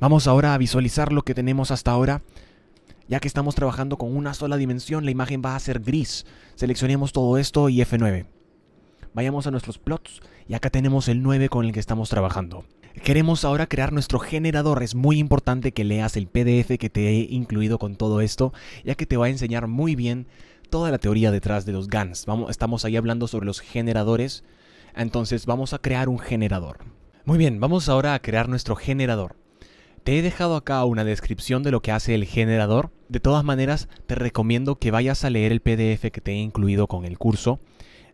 Vamos ahora a visualizar lo que tenemos hasta ahora. Ya que estamos trabajando con una sola dimensión, la imagen va a ser gris. Seleccionemos todo esto y F9 vayamos a nuestros plots y acá tenemos el 9 con el que estamos trabajando. Queremos ahora crear nuestro generador, es muy importante que leas el PDF que te he incluido con todo esto, ya que te va a enseñar muy bien toda la teoría detrás de los GANs. Vamos, estamos ahí hablando sobre los generadores, entonces vamos a crear un generador. Muy bien, vamos ahora a crear nuestro generador. Te he dejado acá una descripción de lo que hace el generador. De todas maneras, te recomiendo que vayas a leer el PDF que te he incluido con el curso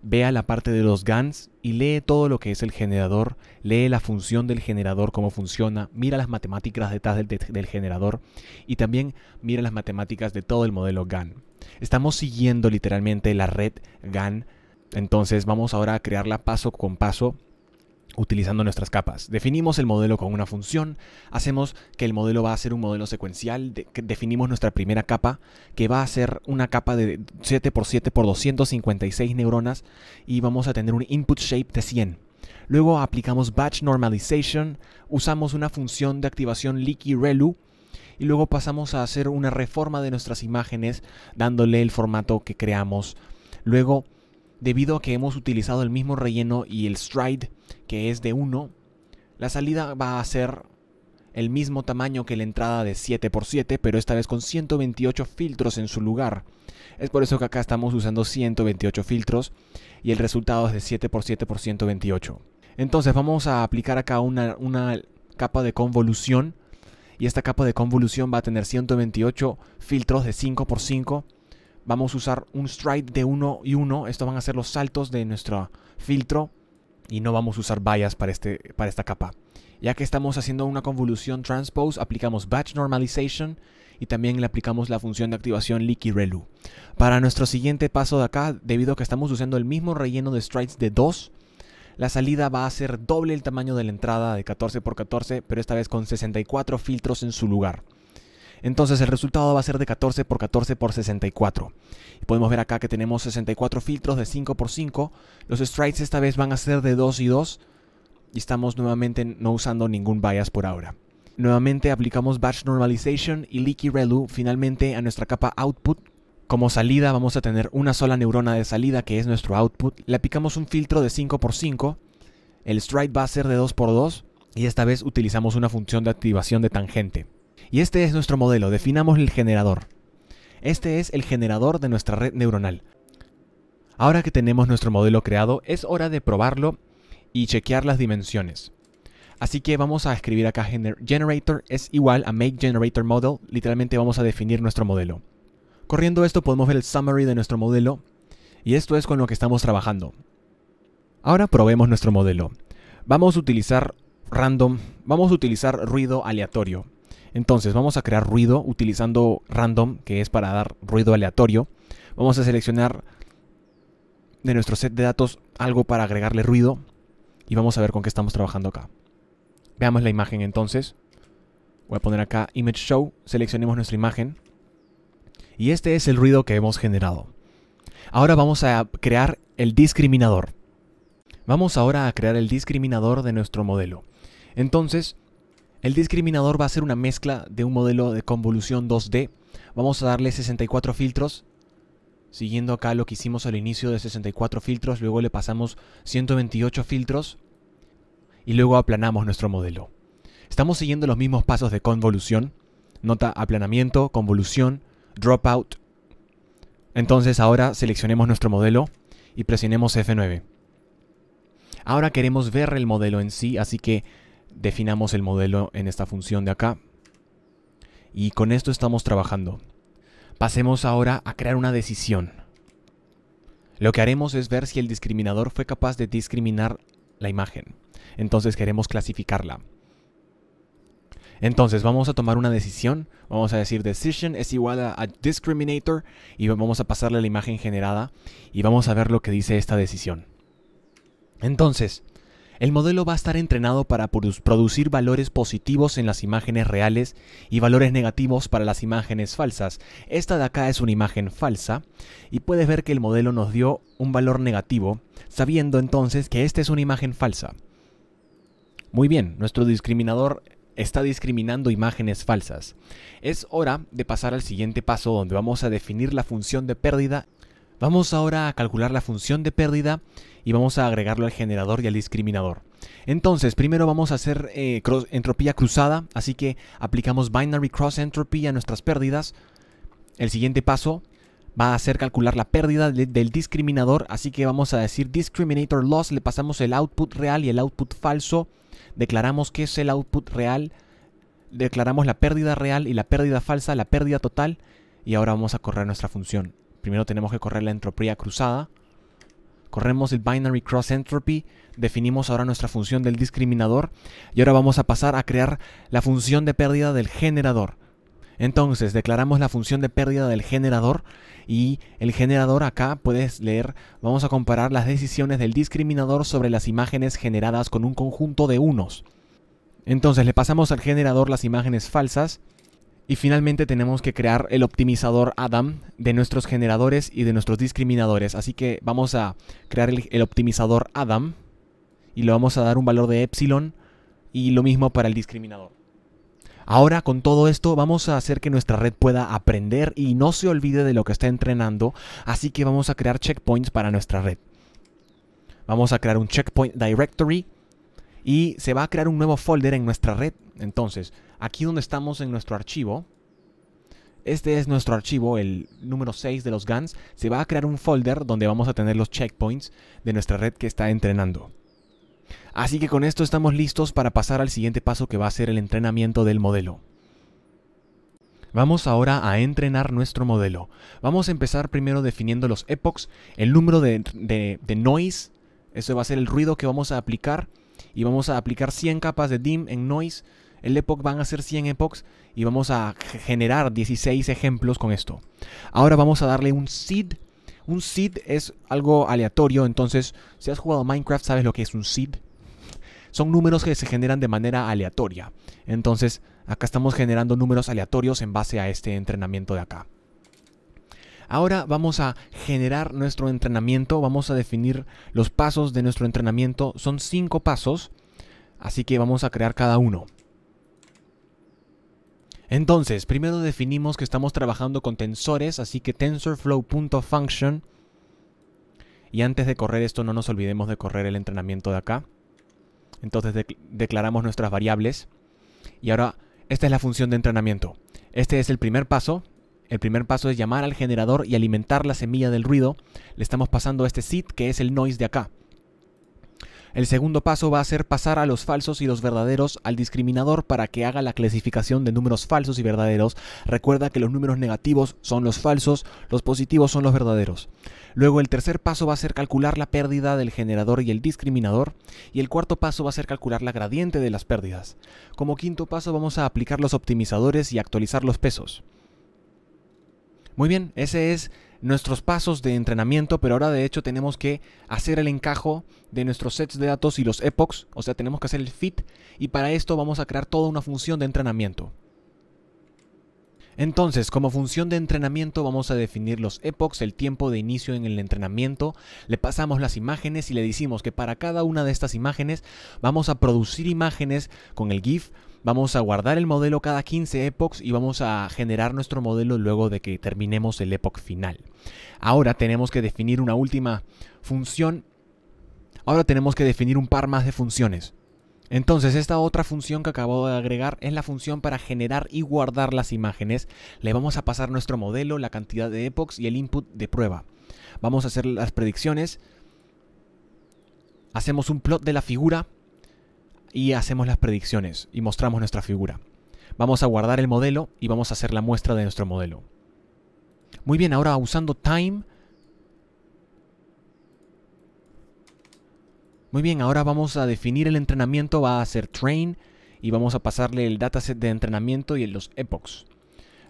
Vea la parte de los GANs y lee todo lo que es el generador, lee la función del generador, cómo funciona, mira las matemáticas detrás del, del generador y también mira las matemáticas de todo el modelo GAN. Estamos siguiendo literalmente la red GAN, entonces vamos ahora a crearla paso con paso utilizando nuestras capas. Definimos el modelo con una función, hacemos que el modelo va a ser un modelo secuencial, definimos nuestra primera capa, que va a ser una capa de 7x7 x 256 neuronas y vamos a tener un input shape de 100. Luego aplicamos batch normalization, usamos una función de activación leaky relu y luego pasamos a hacer una reforma de nuestras imágenes dándole el formato que creamos. Luego, debido a que hemos utilizado el mismo relleno y el stride, que es de 1, la salida va a ser el mismo tamaño que la entrada de 7x7, pero esta vez con 128 filtros en su lugar. Es por eso que acá estamos usando 128 filtros y el resultado es de 7x7x128. Entonces vamos a aplicar acá una, capa de convolución y esta capa de convolución va a tener 128 filtros de 5x5. Vamos a usar un stride de 1 y 1, estos van a ser los saltos de nuestro filtro y no vamos a usar bias para, este, para esta capa. Ya que estamos haciendo una convolución transpose, aplicamos batch normalization y también le aplicamos la función de activación leaky-relu. Para nuestro siguiente paso de acá, debido a que estamos usando el mismo relleno de strides de 2, la salida va a ser doble el tamaño de la entrada de 14x14, pero esta vez con 64 filtros en su lugar. Entonces el resultado va a ser de 14 por 14 por 64. podemos ver acá que tenemos 64 filtros de 5 por 5. Los strides esta vez van a ser de 2 y 2. Y estamos nuevamente no usando ningún bias por ahora. Nuevamente aplicamos Batch Normalization y Leaky Relu finalmente a nuestra capa Output. Como salida vamos a tener una sola neurona de salida que es nuestro output. Le aplicamos un filtro de 5x5. El stride va a ser de 2x2 y esta vez utilizamos una función de activación de tangente. Y este es nuestro modelo, definamos el generador. Este es el generador de nuestra red neuronal. Ahora que tenemos nuestro modelo creado, es hora de probarlo y chequear las dimensiones. Así que vamos a escribir acá generator es igual a make generator model, literalmente vamos a definir nuestro modelo. Corriendo esto podemos ver el summary de nuestro modelo y esto es con lo que estamos trabajando. Ahora probemos nuestro modelo. Vamos a utilizar random, vamos a utilizar ruido aleatorio. Entonces vamos a crear ruido utilizando random, que es para dar ruido aleatorio. Vamos a seleccionar de nuestro set de datos algo para agregarle ruido y vamos a ver con qué estamos trabajando acá. Veamos la imagen entonces. Voy a poner acá Image Show, seleccionemos nuestra imagen y este es el ruido que hemos generado. Ahora vamos a crear el discriminador. Vamos ahora a crear el discriminador de nuestro modelo. Entonces, el discriminador va a ser una mezcla de un modelo de convolución 2D. Vamos a darle 64 filtros. Siguiendo acá lo que hicimos al inicio de 64 filtros, luego le pasamos 128 filtros y luego aplanamos nuestro modelo. Estamos siguiendo los mismos pasos de convolución. Nota aplanamiento, convolución, dropout. Entonces ahora seleccionemos nuestro modelo y presionemos F9. Ahora queremos ver el modelo en sí, así que definamos el modelo en esta función de acá. Y con esto estamos trabajando. Pasemos ahora a crear una decisión. Lo que haremos es ver si el discriminador fue capaz de discriminar la imagen. Entonces queremos clasificarla. Entonces vamos a tomar una decisión. Vamos a decir decision es igual a, discriminator y vamos a pasarle la imagen generada y vamos a ver lo que dice esta decisión. Entonces, el modelo va a estar entrenado para producir valores positivos en las imágenes reales y valores negativos para las imágenes falsas. Esta de acá es una imagen falsa y puedes ver que el modelo nos dio un valor negativo, sabiendo entonces que esta es una imagen falsa. Muy bien, nuestro discriminador está discriminando imágenes falsas. Es hora de pasar al siguiente paso donde vamos a definir la función de pérdida. Vamos ahora a calcular la función de pérdida y vamos a agregarlo al generador y al discriminador. Entonces, primero vamos a hacer eh, entropía cruzada, así que aplicamos binary cross entropy a nuestras pérdidas. El siguiente paso va a ser calcular la pérdida del discriminador, así que vamos a decir discriminator loss, le pasamos el output real y el output falso, declaramos que es el output real, declaramos la pérdida real y la pérdida falsa, la pérdida total, y ahora vamos a correr nuestra función. Primero tenemos que correr la entropía cruzada, corremos el binary cross entropy, definimos ahora nuestra función del discriminador y ahora vamos a pasar a crear la función de pérdida del generador. Entonces, declaramos la función de pérdida del generador y el generador acá puedes leer, vamos a comparar las decisiones del discriminador sobre las imágenes generadas con un conjunto de unos. Entonces le pasamos al generador las imágenes falsas y finalmente tenemos que crear el optimizador Adam de nuestros generadores y de nuestros discriminadores. Así que vamos a crear el, optimizador Adam y le vamos a dar un valor de epsilon y lo mismo para el discriminador. Ahora con todo esto vamos a hacer que nuestra red pueda aprender y no se olvide de lo que está entrenando, así que vamos a crear checkpoints para nuestra red. Vamos a crear un checkpoint directory y se va a crear un nuevo folder en nuestra red. Entonces, aquí donde estamos en nuestro archivo, este es nuestro archivo, el número 6 de los GANs, se va a crear un folder donde vamos a tener los checkpoints de nuestra red que está entrenando. Así que con esto estamos listos para pasar al siguiente paso que va a ser el entrenamiento del modelo. Vamos ahora a entrenar nuestro modelo. Vamos a empezar primero definiendo los epochs, el número de, noise, eso va a ser el ruido que vamos a aplicar, y vamos a aplicar 100 capas de dim en noise el epoch van a ser 100 epochs y vamos a generar 16 ejemplos con esto. Ahora vamos a darle un seed. Un seed es algo aleatorio, entonces si has jugado Minecraft sabes lo que es un seed. Son números que se generan de manera aleatoria. Entonces acá estamos generando números aleatorios en base a este entrenamiento de acá. Ahora vamos a generar nuestro entrenamiento, vamos a definir los pasos de nuestro entrenamiento. Son cinco pasos, así que vamos a crear cada uno. Entonces, primero definimos que estamos trabajando con tensores, así que tensorflow.function. Y antes de correr esto, no nos olvidemos de correr el entrenamiento de acá. Entonces declaramos nuestras variables. Y ahora, esta es la función de entrenamiento. Este es el primer paso. El primer paso es llamar al generador y alimentar la semilla del ruido. Le estamos pasando este seed, que es el noise de acá. El segundo paso va a ser pasar a los falsos y los verdaderos al discriminador para que haga la clasificación de números falsos y verdaderos. Recuerda que los números negativos son los falsos, los positivos son los verdaderos. Luego el tercer paso va a ser calcular la pérdida del generador y el discriminador. Y el cuarto paso va a ser calcular la gradiente de las pérdidas. Como quinto paso vamos a aplicar los optimizadores y actualizar los pesos. Muy bien, ese es nuestros pasos de entrenamiento, pero ahora de hecho tenemos que hacer el encajo de nuestros sets de datos y los epochs, o sea, tenemos que hacer el fit, y para esto vamos a crear toda una función de entrenamiento. Entonces, como función de entrenamiento vamos a definir los epochs, el tiempo de inicio en el entrenamiento, le pasamos las imágenes y le decimos que para cada una de estas imágenes vamos a producir imágenes con el GIF, Vamos a guardar el modelo cada 15 epochs y vamos a generar nuestro modelo luego de que terminemos el epoch final. Ahora tenemos que definir una última función. Ahora tenemos que definir un par más de funciones. Entonces esta otra función que acabo de agregar es la función para generar y guardar las imágenes. Le vamos a pasar nuestro modelo, la cantidad de epochs y el input de prueba. Vamos a hacer las predicciones. Hacemos un plot de la figura y hacemos las predicciones y mostramos nuestra figura. Vamos a guardar el modelo y vamos a hacer la muestra de nuestro modelo. Muy bien, ahora usando time. Muy bien, ahora vamos a definir el entrenamiento, va a ser train y vamos a pasarle el dataset de entrenamiento y los epochs.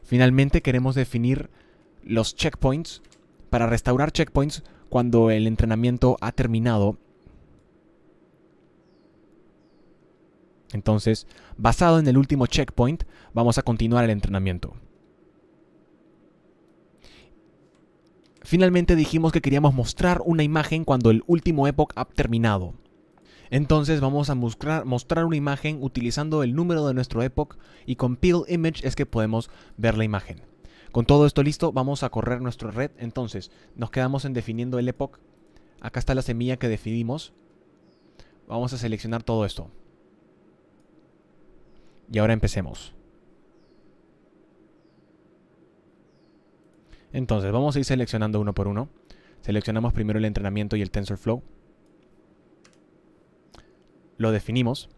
Finalmente queremos definir los checkpoints para restaurar checkpoints cuando el entrenamiento ha terminado Entonces, basado en el último checkpoint, vamos a continuar el entrenamiento. Finalmente dijimos que queríamos mostrar una imagen cuando el último Epoch ha terminado. Entonces vamos a mostrar, una imagen utilizando el número de nuestro Epoch y con Peel Image es que podemos ver la imagen. Con todo esto listo, vamos a correr nuestra red. Entonces, nos quedamos en definiendo el Epoch. Acá está la semilla que definimos. Vamos a seleccionar todo esto. Y ahora empecemos. Entonces, vamos a ir seleccionando uno por uno. Seleccionamos primero el entrenamiento y el TensorFlow. Lo definimos.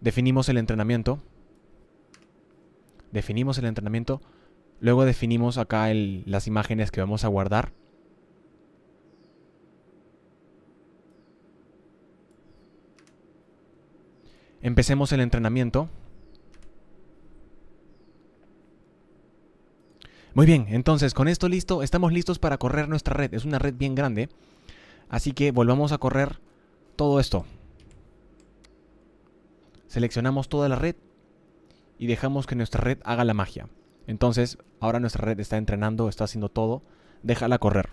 Definimos el entrenamiento. Definimos el entrenamiento. Luego definimos acá las imágenes que vamos a guardar. Empecemos el entrenamiento. Muy bien, entonces con esto listo, estamos listos para correr nuestra red. Es una red bien grande. Así que volvamos a correr todo esto. Seleccionamos toda la red y dejamos que nuestra red haga la magia. Entonces, ahora nuestra red está entrenando, está haciendo todo. Déjala correr.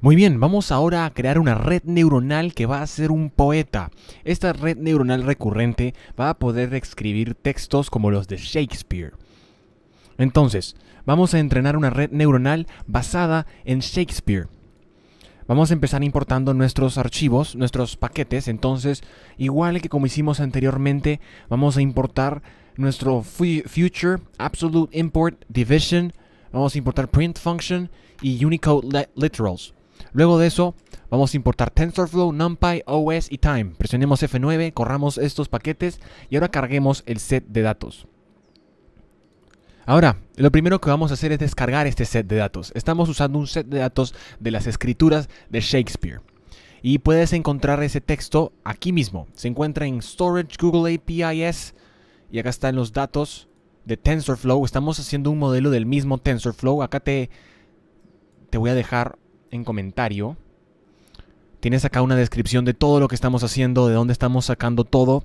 Muy bien, vamos ahora a crear una red neuronal que va a ser un poeta. Esta red neuronal recurrente va a poder escribir textos como los de Shakespeare. Entonces, vamos a entrenar una red neuronal basada en Shakespeare. Vamos a empezar importando nuestros archivos, nuestros paquetes. Entonces, igual que como hicimos anteriormente, vamos a importar nuestro future, absolute import, division. Vamos a importar print function y Unicode literals. Luego de eso, vamos a importar TensorFlow, NumPy, OS y Time. Presionemos F9, corramos estos paquetes y ahora carguemos el set de datos. Ahora, lo primero que vamos a hacer es descargar este set de datos. Estamos usando un set de datos de las escrituras de Shakespeare. Y puedes encontrar ese texto aquí mismo. Se encuentra en Storage Google APIs. Y acá están los datos de TensorFlow. Estamos haciendo un modelo del mismo TensorFlow. Acá te, te voy a dejar en comentario. Tienes acá una descripción de todo lo que estamos haciendo, de dónde estamos sacando todo.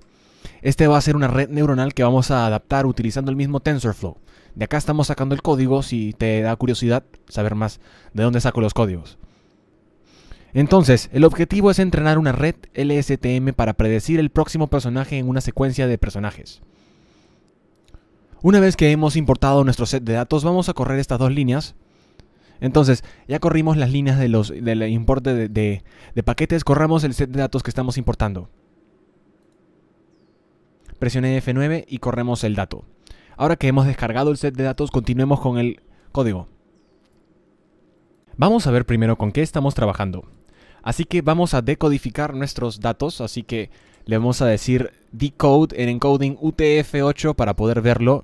Este va a ser una red neuronal que vamos a adaptar utilizando el mismo TensorFlow. De acá estamos sacando el código si te da curiosidad saber más de dónde saco los códigos. Entonces, el objetivo es entrenar una red LSTM para predecir el próximo personaje en una secuencia de personajes. Una vez que hemos importado nuestro set de datos, vamos a correr estas dos líneas. Entonces, ya corrimos las líneas de los, del importe de, paquetes, corramos el set de datos que estamos importando. Presioné F9 y corremos el dato. Ahora que hemos descargado el set de datos, continuemos con el código. Vamos a ver primero con qué estamos trabajando. Así que vamos a decodificar nuestros datos, así que le vamos a decir decode en encoding UTF-8 para poder verlo.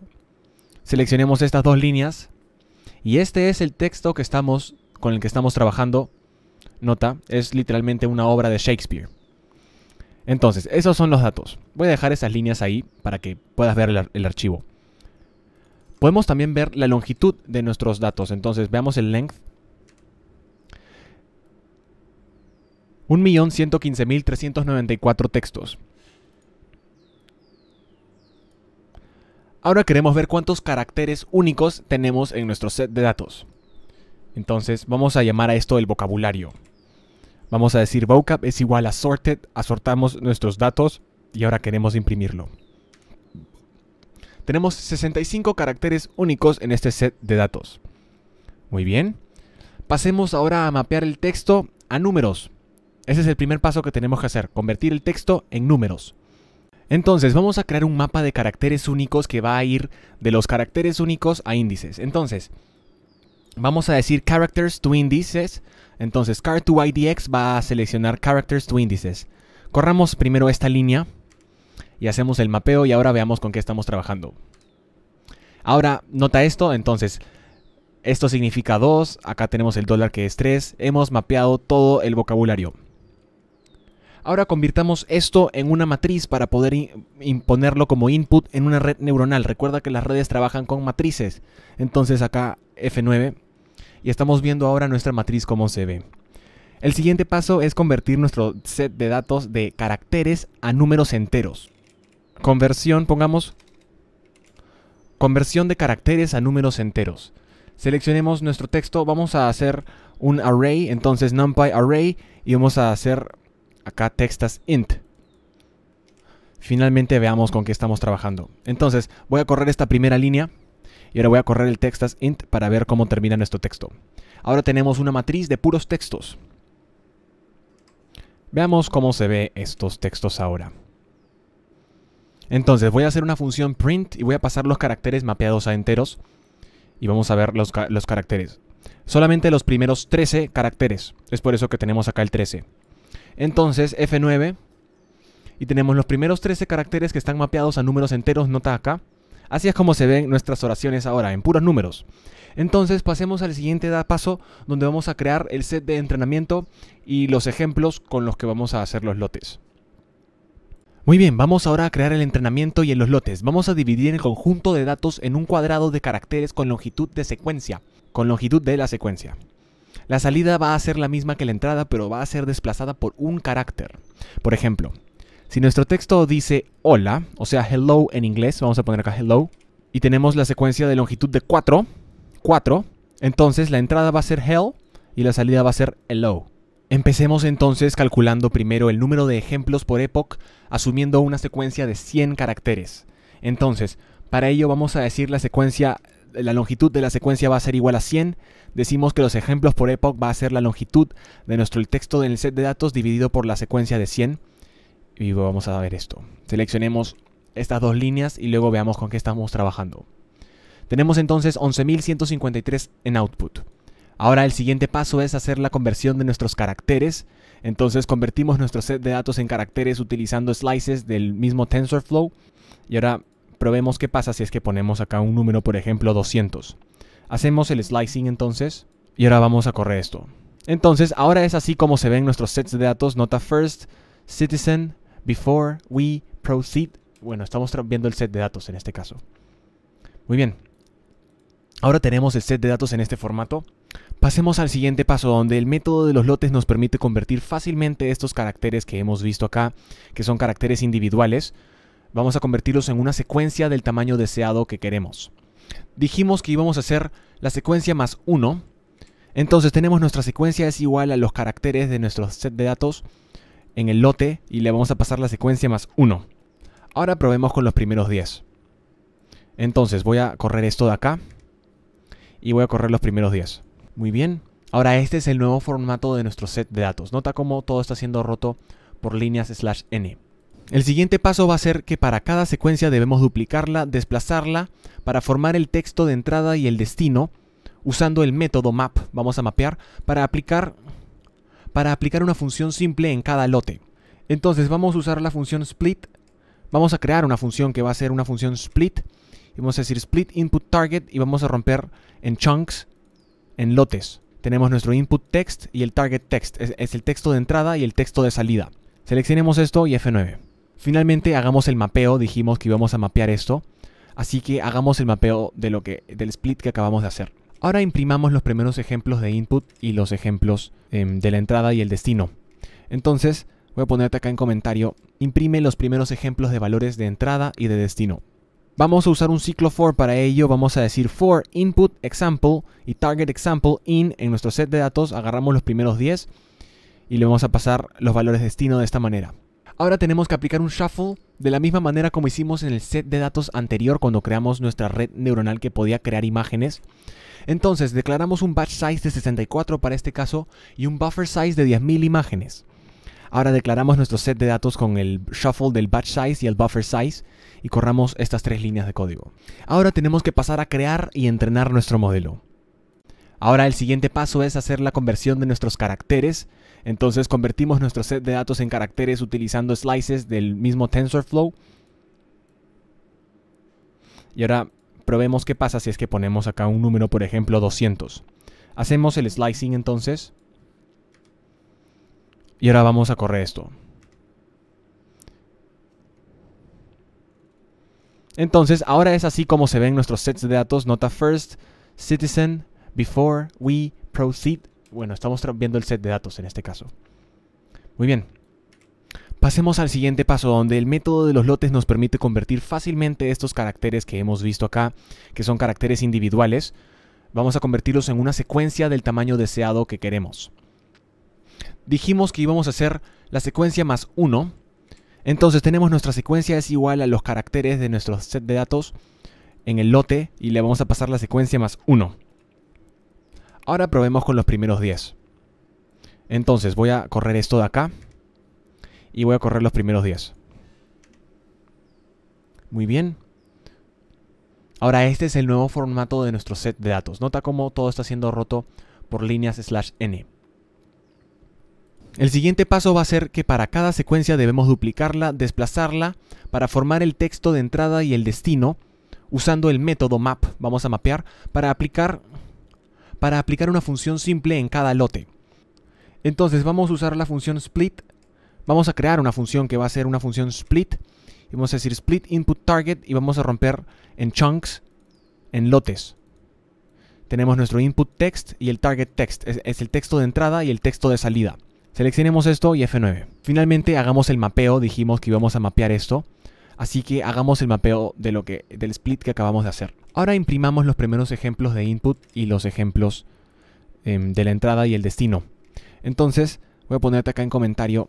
Seleccionemos estas dos líneas y este es el texto que estamos con el que estamos trabajando. Nota, es literalmente una obra de Shakespeare. Entonces, esos son los datos. Voy a dejar esas líneas ahí para que puedas ver el archivo. Podemos también ver la longitud de nuestros datos. Entonces, veamos el length. 1.115.394 textos. Ahora queremos ver cuántos caracteres únicos tenemos en nuestro set de datos. Entonces vamos a llamar a esto el vocabulario. Vamos a decir vocab es igual a sorted, asortamos nuestros datos y ahora queremos imprimirlo. Tenemos 65 caracteres únicos en este set de datos. Muy bien. Pasemos ahora a mapear el texto a números. Ese es el primer paso que tenemos que hacer, convertir el texto en números. Entonces vamos a crear un mapa de caracteres únicos que va a ir de los caracteres únicos a índices. Entonces, vamos a decir characters to índices. Entonces, car to IDX va a seleccionar characters to índices. Corramos primero esta línea y hacemos el mapeo y ahora veamos con qué estamos trabajando. Ahora, nota esto, entonces, esto significa 2, acá tenemos el dólar que es 3, hemos mapeado todo el vocabulario. Ahora convirtamos esto en una matriz para poder imponerlo como input en una red neuronal. Recuerda que las redes trabajan con matrices. Entonces acá F9 y estamos viendo ahora nuestra matriz como se ve. El siguiente paso es convertir nuestro set de datos de caracteres a números enteros. Conversión, pongamos conversión de caracteres a números enteros. Seleccionemos nuestro texto, vamos a hacer un array, entonces numpy array y vamos a hacer acá textas int. Finalmente veamos con qué estamos trabajando. Entonces voy a correr esta primera línea y ahora voy a correr el textas int para ver cómo termina nuestro texto. Ahora tenemos una matriz de puros textos. Veamos cómo se ve estos textos ahora. Entonces voy a hacer una función print y voy a pasar los caracteres mapeados a enteros. Y vamos a ver los, caracteres. Solamente los primeros 13 caracteres. Es por eso que tenemos acá el 13. Entonces F9. Y tenemos los primeros 13 caracteres que están mapeados a números enteros, nota acá. Así es como se ven nuestras oraciones ahora, en puros números. Entonces pasemos al siguiente paso donde vamos a crear el set de entrenamiento y los ejemplos con los que vamos a hacer los lotes. Muy bien, vamos ahora a crear el entrenamiento y en los lotes. Vamos a dividir el conjunto de datos en un cuadrado de caracteres con longitud de secuencia, con longitud de la secuencia. La salida va a ser la misma que la entrada, pero va a ser desplazada por un carácter. Por ejemplo, si nuestro texto dice hola, o sea hello en inglés, vamos a poner acá hello, y tenemos la secuencia de longitud de 4, 4, entonces la entrada va a ser hell y la salida va a ser hello. Empecemos entonces calculando primero el número de ejemplos por época asumiendo una secuencia de 100 caracteres. Entonces, para ello vamos a decir la secuencia, la longitud de la secuencia va a ser igual a 100. Decimos que los ejemplos por epoch va a ser la longitud de nuestro texto del set de datos dividido por la secuencia de 100. Y vamos a ver esto. Seleccionemos estas dos líneas y luego veamos con qué estamos trabajando. Tenemos entonces 11.153 en output. Ahora el siguiente paso es hacer la conversión de nuestros caracteres entonces convertimos nuestro set de datos en caracteres utilizando slices del mismo TensorFlow. Y ahora probemos qué pasa si es que ponemos acá un número, por ejemplo 200. Hacemos el slicing entonces y ahora vamos a correr esto. Entonces ahora es así como se ven nuestros sets de datos, nota first, citizen, before, we, proceed. Bueno, estamos viendo el set de datos en este caso. Muy bien. Ahora tenemos el set de datos en este formato. Pasemos al siguiente paso, donde el método de los lotes nos permite convertir fácilmente estos caracteres que hemos visto acá, que son caracteres individuales, vamos a convertirlos en una secuencia del tamaño deseado que queremos. Dijimos que íbamos a hacer la secuencia más 1, entonces tenemos nuestra secuencia es igual a los caracteres de nuestro set de datos en el lote y le vamos a pasar la secuencia más 1. Ahora probemos con los primeros 10. Entonces voy a correr esto de acá y voy a correr los primeros 10. Muy bien. Ahora este es el nuevo formato de nuestro set de datos. Nota cómo todo está siendo roto por líneas slash n. El siguiente paso va a ser que para cada secuencia debemos duplicarla, desplazarla para formar el texto de entrada y el destino usando el método map, vamos a mapear, para aplicar, para aplicar una función simple en cada lote. Entonces vamos a usar la función split, vamos a crear una función que va a ser una función split, vamos a decir split input target y vamos a romper en chunks en lotes. Tenemos nuestro input text y el target text. Es, el texto de entrada y el texto de salida. Seleccionemos esto y F9. Finalmente hagamos el mapeo. Dijimos que íbamos a mapear esto. Así que hagamos el mapeo de lo que, del split que acabamos de hacer. Ahora imprimamos los primeros ejemplos de input y los ejemplos em, de la entrada y el destino. Entonces, voy a ponerte acá en comentario, imprime los primeros ejemplos de valores de entrada y de destino. Vamos a usar un ciclo for para ello, vamos a decir for input example y target example in en nuestro set de datos, agarramos los primeros 10 y le vamos a pasar los valores destino de esta manera. Ahora tenemos que aplicar un shuffle de la misma manera como hicimos en el set de datos anterior cuando creamos nuestra red neuronal que podía crear imágenes. Entonces declaramos un batch size de 64 para este caso y un buffer size de 10.000 imágenes. Ahora declaramos nuestro set de datos con el shuffle del batch size y el buffer size y corramos estas tres líneas de código. Ahora tenemos que pasar a crear y entrenar nuestro modelo. Ahora el siguiente paso es hacer la conversión de nuestros caracteres. Entonces convertimos nuestro set de datos en caracteres utilizando slices del mismo TensorFlow. Y ahora probemos qué pasa si es que ponemos acá un número, por ejemplo, 200. Hacemos el slicing entonces. Y ahora vamos a correr esto. Entonces, ahora es así como se ven nuestros sets de datos. Nota first, citizen, before we proceed. Bueno, estamos viendo el set de datos en este caso. Muy bien. Pasemos al siguiente paso, donde el método de los lotes nos permite convertir fácilmente estos caracteres que hemos visto acá, que son caracteres individuales, vamos a convertirlos en una secuencia del tamaño deseado que queremos. Dijimos que íbamos a hacer la secuencia más 1, entonces tenemos nuestra secuencia es igual a los caracteres de nuestro set de datos en el lote y le vamos a pasar la secuencia más 1. Ahora probemos con los primeros 10. Entonces voy a correr esto de acá y voy a correr los primeros 10. Muy bien. Ahora este es el nuevo formato de nuestro set de datos. Nota cómo todo está siendo roto por líneas slash n. El siguiente paso va a ser que para cada secuencia debemos duplicarla, desplazarla para formar el texto de entrada y el destino usando el método map, vamos a mapear, para aplicar, para aplicar una función simple en cada lote. Entonces vamos a usar la función split, vamos a crear una función que va a ser una función split, vamos a decir split input target y vamos a romper en chunks, en lotes. Tenemos nuestro input text y el target text, es el texto de entrada y el texto de salida. Seleccionemos esto y F9. Finalmente hagamos el mapeo, dijimos que íbamos a mapear esto. Así que hagamos el mapeo de lo que, del split que acabamos de hacer. Ahora imprimamos los primeros ejemplos de input y los ejemplos em, de la entrada y el destino. Entonces, voy a ponerte acá en comentario,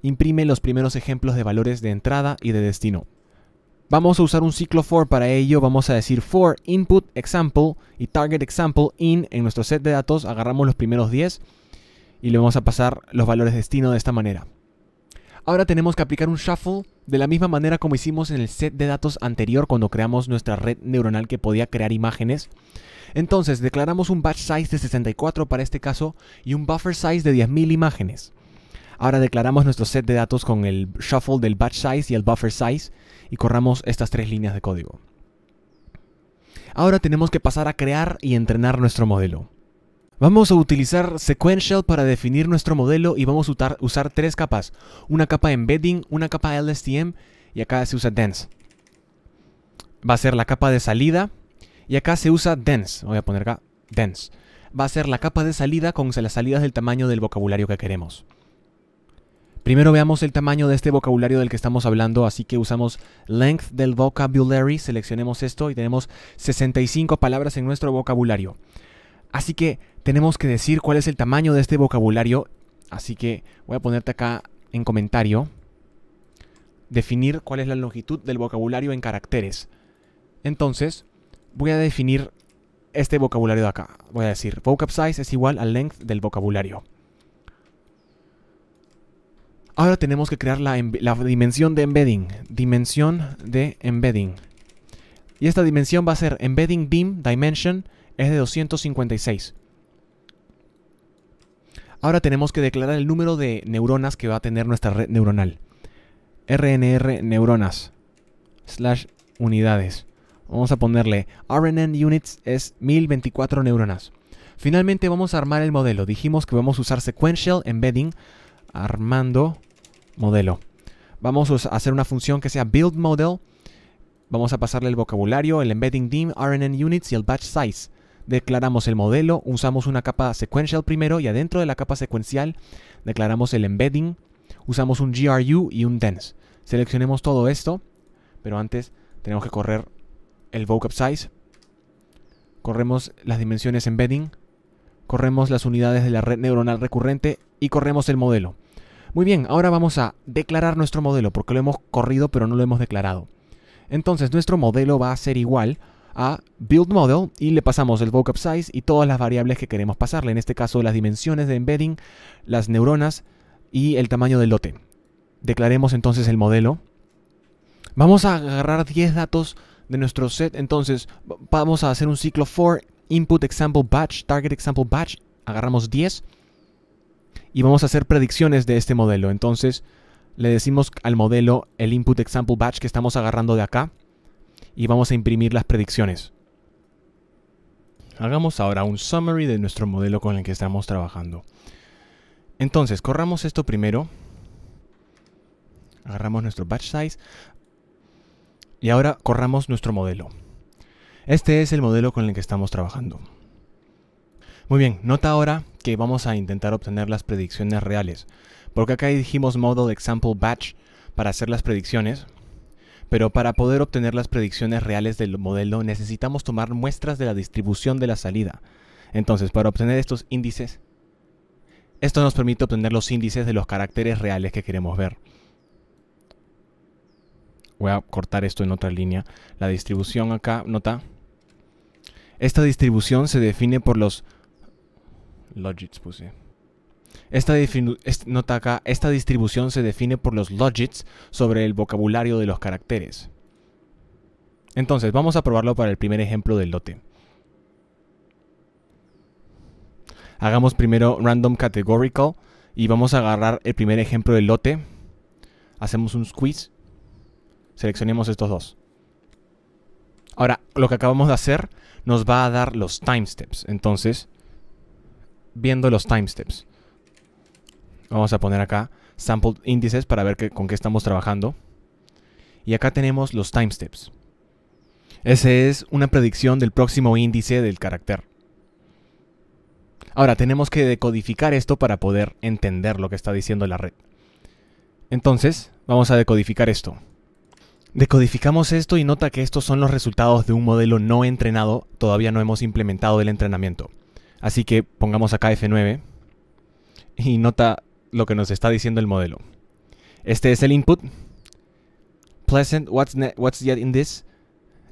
imprime los primeros ejemplos de valores de entrada y de destino. Vamos a usar un ciclo for para ello, vamos a decir for input example y target example in en nuestro set de datos, agarramos los primeros 10 y le vamos a pasar los valores destino de esta manera. Ahora tenemos que aplicar un shuffle de la misma manera como hicimos en el set de datos anterior cuando creamos nuestra red neuronal que podía crear imágenes. Entonces declaramos un batch size de 64 para este caso y un buffer size de 10.000 imágenes. Ahora declaramos nuestro set de datos con el shuffle del batch size y el buffer size y corramos estas tres líneas de código. Ahora tenemos que pasar a crear y entrenar nuestro modelo. Vamos a utilizar sequential para definir nuestro modelo y vamos a usar, tres capas. Una capa embedding, una capa LSTM y acá se usa dense. Va a ser la capa de salida y acá se usa dense. Voy a poner acá dense. Va a ser la capa de salida con las salidas del tamaño del vocabulario que queremos. Primero veamos el tamaño de este vocabulario del que estamos hablando, así que usamos length del vocabulary, seleccionemos esto y tenemos 65 palabras en nuestro vocabulario. Así que tenemos que decir cuál es el tamaño de este vocabulario. Así que voy a ponerte acá en comentario. Definir cuál es la longitud del vocabulario en caracteres. Entonces, voy a definir este vocabulario de acá. Voy a decir, vocab size es igual al length del vocabulario. Ahora tenemos que crear la, la, dimensión de embedding. Dimensión de embedding. Y esta dimensión va a ser embedding beam dimension es de 256. Ahora tenemos que declarar el número de neuronas que va a tener nuestra red neuronal. RNR neuronas slash unidades. Vamos a ponerle RNN units es 1024 neuronas. Finalmente vamos a armar el modelo. Dijimos que vamos a usar sequential embedding armando modelo. Vamos a hacer una función que sea build model. Vamos a pasarle el vocabulario, el embedding dim, RNN units y el batch size declaramos el modelo, usamos una capa sequential primero y adentro de la capa secuencial declaramos el embedding, usamos un GRU y un dense. Seleccionemos todo esto, pero antes tenemos que correr el vocab size. Corremos las dimensiones embedding, corremos las unidades de la red neuronal recurrente y corremos el modelo. Muy bien, ahora vamos a declarar nuestro modelo porque lo hemos corrido pero no lo hemos declarado. Entonces nuestro modelo va a ser igual a Build Model y le pasamos el vocab size y todas las variables que queremos pasarle. En este caso, las dimensiones de embedding, las neuronas y el tamaño del lote. Declaremos entonces el modelo. Vamos a agarrar 10 datos de nuestro set. Entonces, vamos a hacer un ciclo for input example batch, target example batch. Agarramos 10 y vamos a hacer predicciones de este modelo. Entonces, le decimos al modelo el input example batch que estamos agarrando de acá y vamos a imprimir las predicciones. Hagamos ahora un summary de nuestro modelo con el que estamos trabajando. Entonces, corramos esto primero. Agarramos nuestro batch size. Y ahora corramos nuestro modelo. Este es el modelo con el que estamos trabajando. Muy bien, nota ahora que vamos a intentar obtener las predicciones reales, porque acá dijimos Model Example Batch para hacer las predicciones, pero para poder obtener las predicciones reales del modelo necesitamos tomar muestras de la distribución de la salida. Entonces, para obtener estos índices, esto nos permite obtener los índices de los caracteres reales que queremos ver. Voy a cortar esto en otra línea. La distribución acá, nota. Esta distribución se define por los... Logits puse. Esta, nota acá, esta distribución se define por los logits sobre el vocabulario de los caracteres. Entonces, vamos a probarlo para el primer ejemplo del lote. Hagamos primero random categorical y vamos a agarrar el primer ejemplo del lote. Hacemos un squeeze. Seleccionemos estos dos. Ahora, lo que acabamos de hacer nos va a dar los timesteps. Entonces, viendo los timesteps. Vamos a poner acá sample índices para ver con qué estamos trabajando. Y acá tenemos los time steps Ese es una predicción del próximo índice del carácter. Ahora, tenemos que decodificar esto para poder entender lo que está diciendo la red. Entonces, vamos a decodificar esto. Decodificamos esto y nota que estos son los resultados de un modelo no entrenado, todavía no hemos implementado el entrenamiento. Así que pongamos acá F9 y nota lo que nos está diciendo el modelo. Este es el input. Pleasant, what's, what's yet in this?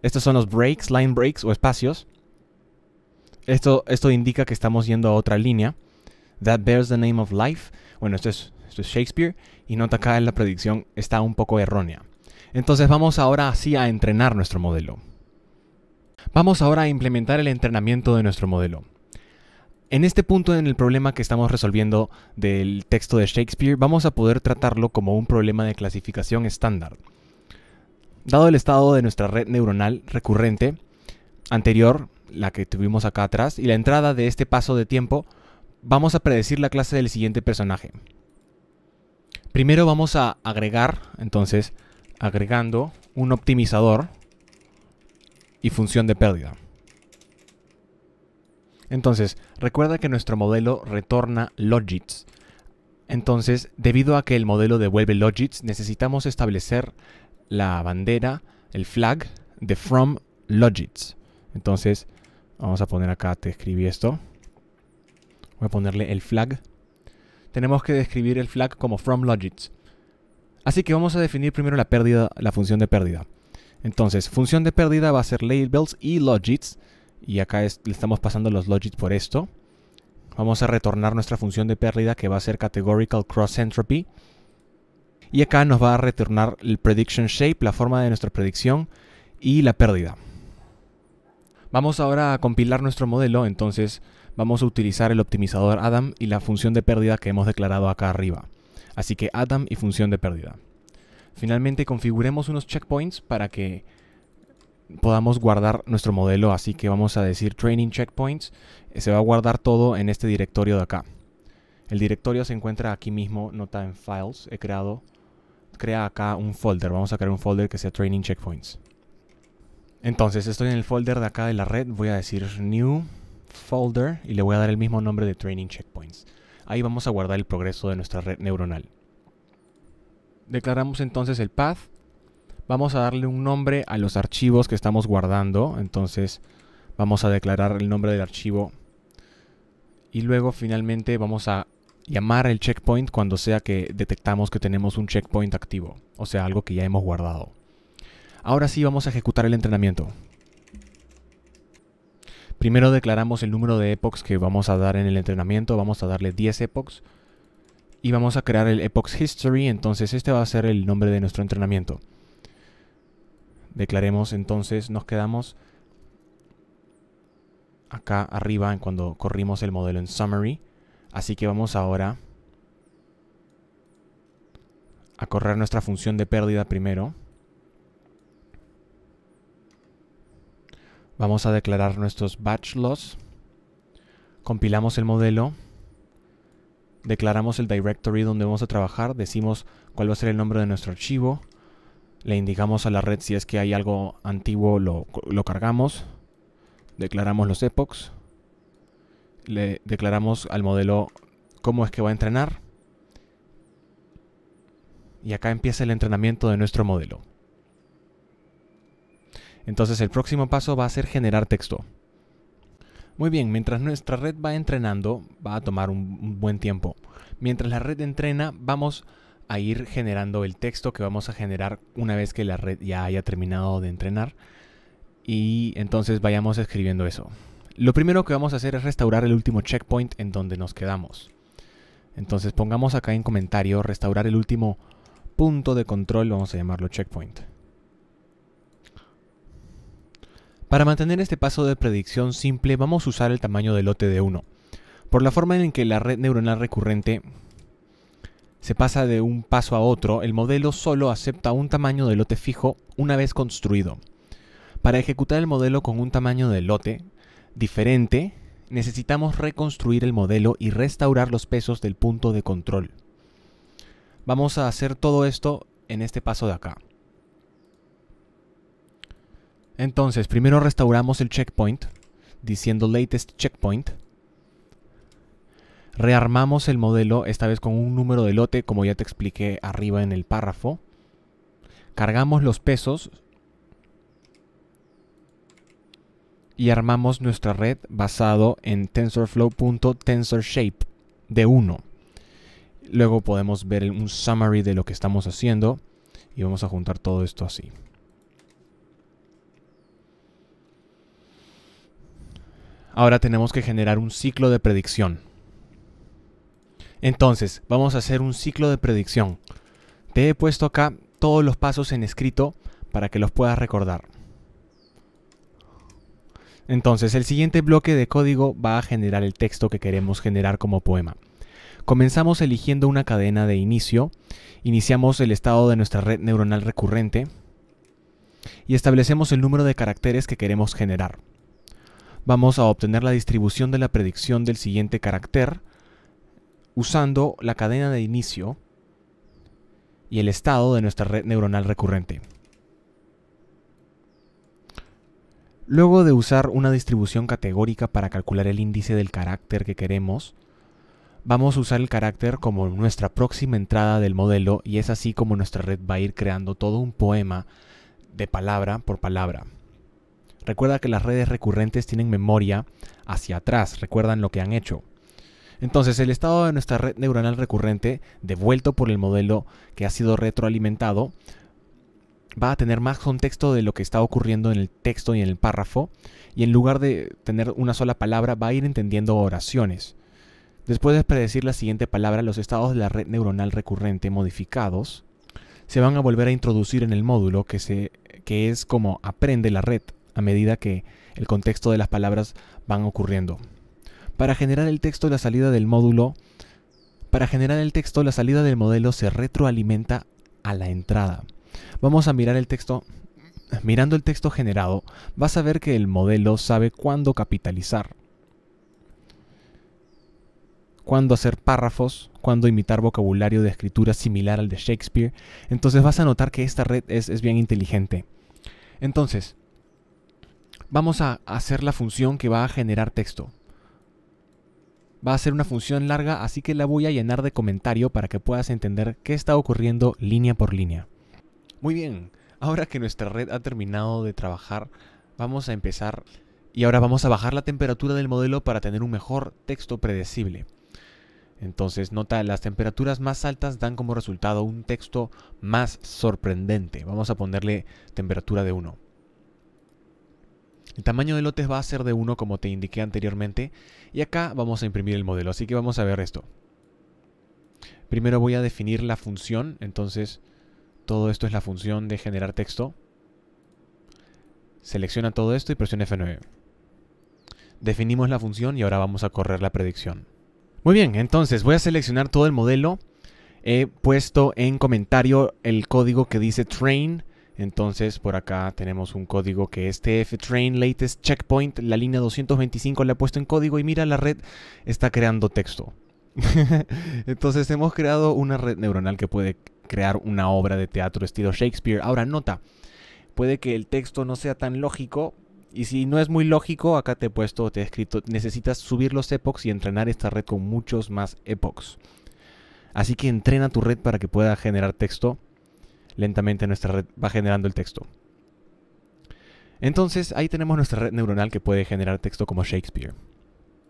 Estos son los breaks, line breaks o espacios. Esto, esto indica que estamos yendo a otra línea. That bears the name of life. Bueno, esto es, Shakespeare. Y nota acá en la predicción está un poco errónea. Entonces vamos ahora así a entrenar nuestro modelo. Vamos ahora a implementar el entrenamiento de nuestro modelo. En este punto en el problema que estamos resolviendo del texto de Shakespeare, vamos a poder tratarlo como un problema de clasificación estándar. Dado el estado de nuestra red neuronal recurrente, anterior, la que tuvimos acá atrás, y la entrada de este paso de tiempo, vamos a predecir la clase del siguiente personaje. Primero vamos a agregar, entonces, agregando un optimizador y función de pérdida. Entonces, recuerda que nuestro modelo retorna logits. Entonces, debido a que el modelo devuelve logits, necesitamos establecer la bandera, el flag de from logits. Entonces, vamos a poner acá, te escribí esto. Voy a ponerle el flag. Tenemos que describir el flag como from logits. Así que vamos a definir primero la pérdida, la función de pérdida. Entonces, función de pérdida va a ser labels y logits y acá le estamos pasando los logits por esto. Vamos a retornar nuestra función de pérdida que va a ser categorical cross entropy. Y acá nos va a retornar el prediction shape, la forma de nuestra predicción y la pérdida. Vamos ahora a compilar nuestro modelo, entonces vamos a utilizar el optimizador Adam y la función de pérdida que hemos declarado acá arriba. Así que Adam y función de pérdida. Finalmente configuremos unos checkpoints para que podamos guardar nuestro modelo, así que vamos a decir training checkpoints, eh, se va a guardar todo en este directorio de acá. El directorio se encuentra aquí mismo, nota en files, he creado, crea acá un folder, vamos a crear un folder que sea training checkpoints. Entonces estoy en el folder de acá de la red, voy a decir new folder y le voy a dar el mismo nombre de training checkpoints. Ahí vamos a guardar el progreso de nuestra red neuronal. Declaramos entonces el path vamos a darle un nombre a los archivos que estamos guardando. Entonces vamos a declarar el nombre del archivo. Y luego finalmente vamos a llamar el checkpoint cuando sea que detectamos que tenemos un checkpoint activo. O sea, algo que ya hemos guardado. Ahora sí vamos a ejecutar el entrenamiento. Primero declaramos el número de epochs que vamos a dar en el entrenamiento. Vamos a darle 10 epochs. Y vamos a crear el epochs history. Entonces este va a ser el nombre de nuestro entrenamiento declaremos entonces, nos quedamos acá arriba en cuando corrimos el modelo en Summary. Así que vamos ahora a correr nuestra función de pérdida primero. Vamos a declarar nuestros batch loss. Compilamos el modelo. Declaramos el directory donde vamos a trabajar. Decimos cuál va a ser el nombre de nuestro archivo. Le indicamos a la red si es que hay algo antiguo, lo, cargamos. Declaramos los epochs. Le declaramos al modelo cómo es que va a entrenar. Y acá empieza el entrenamiento de nuestro modelo. Entonces el próximo paso va a ser generar texto. Muy bien, mientras nuestra red va entrenando, va a tomar un, buen tiempo. Mientras la red entrena, vamos a ir generando el texto que vamos a generar una vez que la red ya haya terminado de entrenar. Y entonces vayamos escribiendo eso. Lo primero que vamos a hacer es restaurar el último checkpoint en donde nos quedamos. Entonces pongamos acá en comentario restaurar el último punto de control, vamos a llamarlo checkpoint. Para mantener este paso de predicción simple vamos a usar el tamaño del lote de 1. Por la forma en que la red neuronal recurrente se pasa de un paso a otro, el modelo solo acepta un tamaño de lote fijo una vez construido. Para ejecutar el modelo con un tamaño de lote diferente, necesitamos reconstruir el modelo y restaurar los pesos del punto de control. Vamos a hacer todo esto en este paso de acá. Entonces, primero restauramos el checkpoint diciendo latest checkpoint Rearmamos el modelo, esta vez con un número de lote, como ya te expliqué arriba en el párrafo. Cargamos los pesos y armamos nuestra red basado en tensorflow.tensorshape de 1. Luego podemos ver un summary de lo que estamos haciendo y vamos a juntar todo esto así. Ahora tenemos que generar un ciclo de predicción. Entonces, vamos a hacer un ciclo de predicción. Te he puesto acá todos los pasos en escrito para que los puedas recordar. Entonces, el siguiente bloque de código va a generar el texto que queremos generar como poema. Comenzamos eligiendo una cadena de inicio, iniciamos el estado de nuestra red neuronal recurrente y establecemos el número de caracteres que queremos generar. Vamos a obtener la distribución de la predicción del siguiente carácter usando la cadena de inicio y el estado de nuestra red neuronal recurrente. Luego de usar una distribución categórica para calcular el índice del carácter que queremos, vamos a usar el carácter como nuestra próxima entrada del modelo y es así como nuestra red va a ir creando todo un poema de palabra por palabra. Recuerda que las redes recurrentes tienen memoria hacia atrás, recuerdan lo que han hecho. Entonces, el estado de nuestra red neuronal recurrente, devuelto por el modelo que ha sido retroalimentado, va a tener más contexto de lo que está ocurriendo en el texto y en el párrafo, y en lugar de tener una sola palabra, va a ir entendiendo oraciones. Después de predecir la siguiente palabra, los estados de la red neuronal recurrente modificados se van a volver a introducir en el módulo que, es como aprende la red a medida que el contexto de las palabras van ocurriendo. Para generar el texto, la salida del módulo, modelo se retroalimenta a la entrada. Vamos a mirar el texto. Mirando el texto generado, vas a ver que el modelo sabe cuándo capitalizar, cuándo hacer párrafos, cuándo imitar vocabulario de escritura similar al de Shakespeare. Entonces vas a notar que esta red es bien inteligente. Entonces, vamos a hacer la función que va a generar texto. Va a ser una función larga, así que la voy a llenar de comentario para que puedas entender qué está ocurriendo línea por línea. Muy bien, ahora que nuestra red ha terminado de trabajar, vamos a empezar y ahora vamos a bajar la temperatura del modelo para tener un mejor texto predecible. Entonces, nota, las temperaturas más altas dan como resultado un texto más sorprendente. Vamos a ponerle temperatura de 1. El tamaño de lotes va a ser de 1 como te indiqué anteriormente y acá vamos a imprimir el modelo, así que vamos a ver esto. Primero voy a definir la función, entonces todo esto es la función de generar texto. Selecciona todo esto y presiona F9. Definimos la función y ahora vamos a correr la predicción. Muy bien, entonces voy a seleccionar todo el modelo. He puesto en comentario el código que dice train entonces por acá tenemos un código que es Train Latest Checkpoint, la línea 225 le he puesto en código y mira la red está creando texto. Entonces hemos creado una red neuronal que puede crear una obra de teatro estilo Shakespeare. Ahora nota, puede que el texto no sea tan lógico. Y si no es muy lógico, acá te he puesto, te he escrito, necesitas subir los epochs y entrenar esta red con muchos más epochs. Así que entrena tu red para que pueda generar texto lentamente nuestra red va generando el texto. Entonces ahí tenemos nuestra red neuronal que puede generar texto como Shakespeare.